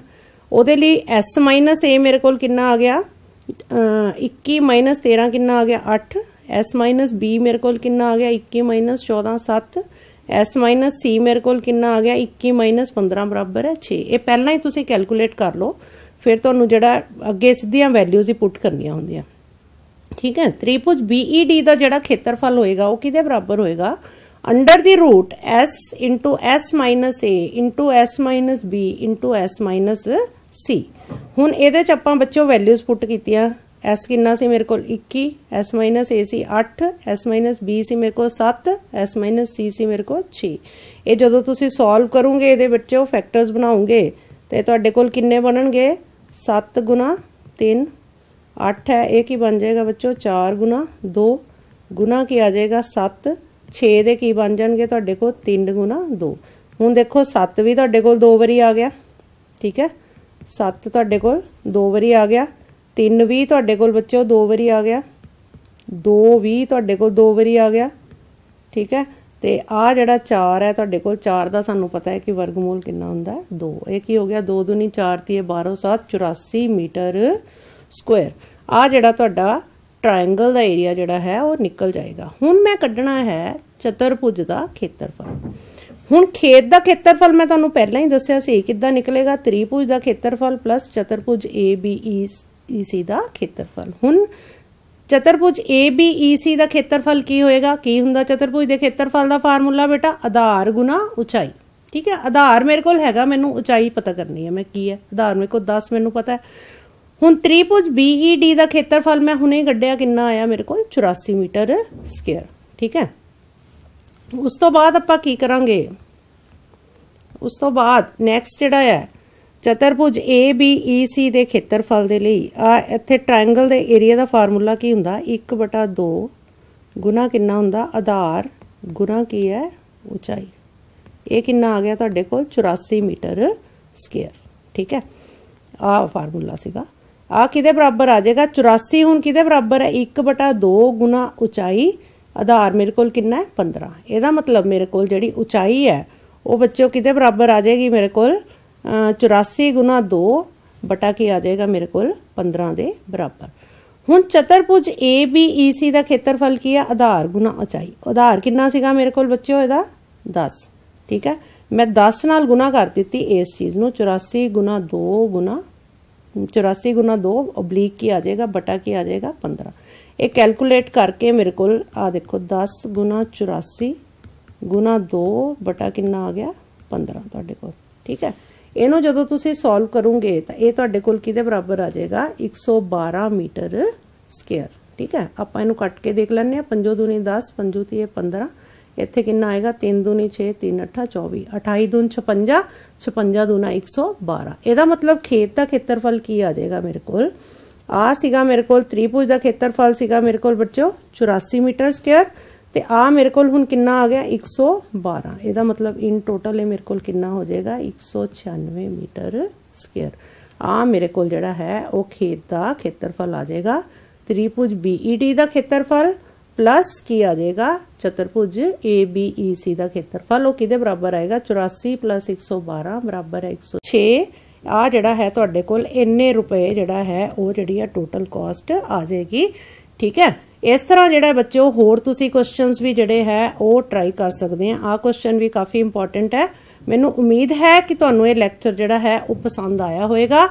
ਉਹਦੇ ਲਈ s a ਮੇਰੇ ਕੋਲ ਕਿੰਨਾ ਆ ਗਿਆ 21 13 ਕਿੰਨਾ ਆ ਗਿਆ 8 s b ਮੇਰੇ ਕੋਲ ਕਿੰਨਾ ਆ ਗਿਆ 21 14 7 s c ਮੇਰੇ ਕੋਲ ਕਿੰਨਾ ਆ ਗਿਆ 21 15 ਬਰਾਬਰ ਹੈ 6 ਇਹ ਪਹਿਲਾਂ ਹੀ ਤੁਸੀਂ ਕੈਲਕੂਲੇਟ ਕਰ ਲਓ ਫਿਰ ਤੁਹਾਨੂੰ ਜਿਹੜਾ ਅੱਗੇ ਸਿੱਧੀਆਂ ਵੈਲਿਊਜ਼ ਹੀ ਪੁੱਟ ਕਰਨੀਆਂ ਹੁੰਦੀਆਂ ਠੀਕ ਹੈ ਤ੍ਰਿਭੁਜ BED ਦਾ ਜਿਹੜਾ ਖੇਤਰਫਲ ਹੋਏਗਾ ਉਹ ਕਿਹਦੇ ਬਰਾਬਰ ਹੋਏਗਾ under the root s s a s b s c ਹੁਣ ਇਹਦੇ ਚ ਆਪਾਂ ਬੱਚਿਓ ਵੈਲਿਊਜ਼ ਪੁੱਟ ਕੀਤੀਆਂ s ਕਿੰਨਾ ਸੀ ਮੇਰੇ ਕੋਲ 21 s a C 8 s b ਸੀ ਮੇਰੇ ਕੋਲ 7 s c ਸੀ ਮੇਰੇ ਕੋਲ 6 ਇਹ ਜਦੋਂ ਤੁਸੀਂ ਸੋਲਵ ਕਰੋਗੇ ਇਹਦੇ ਵਿੱਚੋਂ ਫੈਕਟਰਸ ਬਣਾਉਂਗੇ ਤੇ ਤੁਹਾਡੇ ਕੋਲ ਕਿੰਨੇ ਬਣਨਗੇ 7 ਗੁਣਾ 3 8 ਹੈ ਇਹ ਕੀ ਬਣ ਜਾਏਗਾ ਬੱਚਿਓ 4 ਗੁਣਾ 2 ਗੁਣਾ ਕੀ ਆ ਜਾਏਗਾ 7 6 ਦੇ ਕੀ ਬਣ ਜਾਣਗੇ ਤੁਹਾਡੇ ਕੋਲ 3 ਗੁਣਾ 2 ਹੁਣ ਦੇਖੋ 7 ਵੀ ਤੁਹਾਡੇ ਕੋਲ ਦੋ ਵਾਰੀ ਆ ਗਿਆ ਠੀਕ ਹੈ 7 ਤੁਹਾਡੇ ਕੋਲ ਦੋ ਵਾਰੀ ਆ ਗਿਆ 3 ਵੀ ਤੁਹਾਡੇ ਕੋਲ ਬੱਚਿਓ ਦੋ ਵਾਰੀ ਆ ਗਿਆ 2 ਵੀ ਤੁਹਾਡੇ ਕੋਲ ਦੋ ਵਾਰੀ ਆ ਗਿਆ ਠੀਕ ਹੈ ਤੇ ਆ ਜਿਹੜਾ 4 ਹੈ ਤੁਹਾਡੇ ਕੋਲ 4 ਦਾ ਸਾਨੂੰ ਪਤਾ ਹੈ ਕਿ ਵਰਗਮੂਲ ਕਿੰਨਾ ਹੁੰਦਾ 2 ਇਹ ਕੀ ਹੋ ਗਿਆ 2 2 4 3 12 7 84 ਮੀਟਰ ਸਕੁਅਰ ਆ ਜਿਹੜਾ ਤੁਹਾਡਾ ਟ੍ਰਾਇੰਗਲ ਦਾ ਏਰੀਆ ਜਿਹੜਾ ਹੈ ਉਹ ਨਿਕਲ ਜਾਏਗਾ ਹੁਣ ਮੈਂ ਕੱਢਣਾ ਹੈ ਚਤੁਰਭੁਜ ਦਾ ਖੇਤਰਫਲ ਹੁਣ ਖੇਤ ਦਾ ਖੇਤਰਫਲ ਮੈਂ ਤੁਹਾਨੂੰ ਪਹਿਲਾਂ ਹੀ ਦੱਸਿਆ ਸੀ ਕਿੱਦਾਂ ਨਿਕਲੇਗਾ ਤ੍ਰਿਭੁਜ ਦਾ ਖੇਤਰਫਲ ਪਲੱਸ ਈ ABEC ਦਾ ਖੇਤਰਫਲ ਹੁਣ ਈ ABEC ਦਾ ਖੇਤਰਫਲ ਕੀ ਹੋਏਗਾ ਕੀ ਹੁੰਦਾ ਚਤੁਰਭੁਜ ਦੇ ਖੇਤਰਫਲ ਦਾ ਫਾਰਮੂਲਾ ਬੇਟਾ ਆਧਾਰ ਗੁਣਾ ਉਚਾਈ ਠੀਕ ਹੈ ਆਧਾਰ ਮੇਰੇ ਕੋਲ ਹੈਗਾ ਮੈਨੂੰ ਉਚਾਈ ਪਤਾ ਕਰਨੀ ਹੈ ਮੈਂ ਕੀ ਹੈ ਆਧਾਰ ਮੇਰੇ ਕੋਲ 10 ਮੈਨੂੰ ਪਤਾ ਹੈ ਹੁਣ ਤ੍ਰਿਭੁਜ BED ਦਾ ਖੇਤਰਫਲ ਮੈਂ ਹੁਣੇ ਗੱਡਿਆ ਕਿੰਨਾ ਆਇਆ ਮੇਰੇ ਕੋਲ 84 ਮੀਟਰ ਸਕੁਅਰ ਠੀਕ ਹੈ ਉਸ ਤੋਂ ਬਾਅਦ ਆਪਾਂ ਕੀ ਕਰਾਂਗੇ ਉਸ ਤੋਂ ਬਾਅਦ ਨੈਕਸਟ ਜਿਹੜਾ ਹੈ ਚਤੁਰਭੁਜ ABEC ਦੇ ਖੇਤਰਫਲ ਦੇ ਲਈ ਆ ਇੱਥੇ ਟ੍ਰਾਇੰਗਲ ਦੇ ਏਰੀਆ ਦਾ ਫਾਰਮੂਲਾ ਕੀ ਹੁੰਦਾ 1/2 ਗੁਣਾ ਕਿੰਨਾ ਹੁੰਦਾ ਆਧਾਰ ਗੁਣਾ ਕੀ ਹੈ ਉਚਾਈ ਇਹ ਕਿੰਨਾ ਆ ਗਿਆ ਤੁਹਾਡੇ ਕੋਲ 84 ਮੀਟਰ ਸਕੁਅਰ ਠੀਕ ਹੈ ਆ ਫਾਰਮੂਲਾ ਸੀਗਾ ਆ ਕਿਹਦੇ ਬਰਾਬਰ ਆ ਜਾਏਗਾ 84 ਹੁਣ ਕਿਹਦੇ ਬਰਾਬਰ ਹੈ 1/2 ਗੁਣਾ ਉਚਾਈ ਆਧਾਰ ਮੇਰੇ ਕੋਲ ਕਿੰਨਾ ਹੈ 15 ਇਹਦਾ ਮਤਲਬ ਮੇਰੇ ਕੋਲ ਜਿਹੜੀ ਉਚਾਈ ਹੈ ਉਹ ਬੱਚਿਓ ਕਿਹਦੇ ਬਰਾਬਰ ਆ ਜਾਏਗੀ ਮੇਰੇ ਕੋਲ 84 ਗੁਣਾ 2 ਬਟਾ ਕੀ ਆ ਜਾਏਗਾ ਮੇਰੇ ਕੋਲ 15 ਦੇ ਬਰਾਬਰ ਹੁਣ ਚਤਰਭੁਜ ABEC ਦਾ ਖੇਤਰਫਲ ਕੀ ਹੈ ਆਧਾਰ ਗੁਣਾ ਉਚਾਈ ਆਧਾਰ ਕਿੰਨਾ ਸੀਗਾ ਮੇਰੇ ਕੋਲ ਬੱਚਿਓ ਇਹਦਾ 10 ਠੀਕ ਹੈ ਮੈਂ 10 ਨਾਲ ਗੁਣਾ ਕਰ ਦਿੱਤੀ ਇਸ ਚੀਜ਼ ਨੂੰ 84 ਗੁਣਾ 2 ਗੁਣਾ 84 ਗੁਣਾ 2 ਓਬਲੀਕ ਕੀ ਆ ਜਾਏਗਾ ਬਟਾ ਕੀ ਆ ਜਾਏਗਾ 15 ਇਹ ਕੈਲਕੂਲੇਟ ਕਰਕੇ ਮੇਰੇ ਕੋਲ ਆ ਦੇਖੋ 10 ਗੁਣਾ 84 ਗੁਣਾ 2 ਬਟਾ ਕਿੰਨਾ ਆ ਗਿਆ 15 ਤੁਹਾਡੇ ਕੋਲ ਠੀਕ ਹੈ ਇਹਨੂੰ ਜਦੋਂ ਤੁਸੀਂ ਸੋਲਵ ਕਰੋਗੇ ਤਾਂ ਇਹ ਤੁਹਾਡੇ ਕੋਲ ਕਿਹਦੇ ਬਰਾਬਰ ਆ ਜਾਏਗਾ 112 ਮੀਟਰ ਸਕੁਅਰ ਠੀਕ ਹੈ ਆਪਾਂ ਇਹਨੂੰ ਕੱਟ ਕੇ ਦੇਖ ਲੈਂਦੇ ਆ 5 2 10 5 3 15 ਇੱਥੇ ਕਿੰਨਾ ਆਏਗਾ 3 ਦੂਣੀ 6 3 8 24 28 ਦੂਣ 56 56 ਦੂਣਾ 112 ਇਹਦਾ ਮਤਲਬ ਖੇਤ ਦਾ ਖੇਤਰਫਲ ਕੀ ਆ ਜਾਏਗਾ ਮੇਰੇ ਕੋਲ ਆ ਸੀਗਾ ਮੇਰੇ ਕੋਲ ਤ੍ਰਿਭੁਜ ਦਾ ਖੇਤਰਫਲ ਸੀਗਾ ਮੇਰੇ ਕੋਲ ਬੱਚੋ 84 ਮੀਟਰ ਸਕੁਅਰ ਤੇ ਆ ਮੇਰੇ ਕੋਲ ਹੁਣ ਕਿੰਨਾ ਆ ਗਿਆ 112 ਇਹਦਾ ਮਤਲਬ ਇਨ ਟੋਟਲ ਇਹ ਮੇਰੇ ਕੋਲ ਕਿੰਨਾ ਹੋ ਜਾਏਗਾ 196 ਮੀਟਰ ਸਕੁਅਰ ਆ ਮੇਰੇ ਕੋਲ ਜਿਹੜਾ ਹੈ ਉਹ ਖੇਤ ਦਾ ਖੇਤਰਫਲ ਆ ਜਾਏਗਾ ਤ੍ਰਿਭੁਜ BED ਦਾ ਖੇਤਰਫਲ ਪਲੱਸ ਕੀ ਆ ਜਾਏਗਾ ए ABEC ਦਾ ਖੇਤਰਫਲ ਉਹ ਕਿਹਦੇ ਬਰਾਬਰ ਆਏਗਾ 84 112 ਬਰਾਬਰ 106 ਆ ਜਿਹੜਾ ਹੈ ਤੁਹਾਡੇ ਕੋਲ ਇੰਨੇ ਰੁਪਏ ਜਿਹੜਾ ਹੈ ਉਹ ਜਿਹੜੀ ਆ ਟੋਟਲ ਕਾਸਟ ਆ ਜਾਏਗੀ ਠੀਕ ਹੈ ਇਸ ਤਰ੍ਹਾਂ ਜਿਹੜਾ ਬੱਚਿਓ ਹੋਰ ਤੁਸੀਂ ਕੁਐਸਚਨਸ ਵੀ ਜਿਹੜੇ ਹੈ ਉਹ ਟਰਾਈ ਕਰ ਸਕਦੇ ਆ ਆ ਕੁਐਸਚਨ ਵੀ ਕਾਫੀ ਇੰਪੋਰਟੈਂਟ ਹੈ ਮੈਨੂੰ ਉਮੀਦ ਹੈ ਕਿ ਤੁਹਾਨੂੰ ਇਹ ਲੈਕਚਰ ਜਿਹੜਾ ਹੈ ਉਹ ਪਸੰਦ ਆਇਆ ਹੋਵੇਗਾ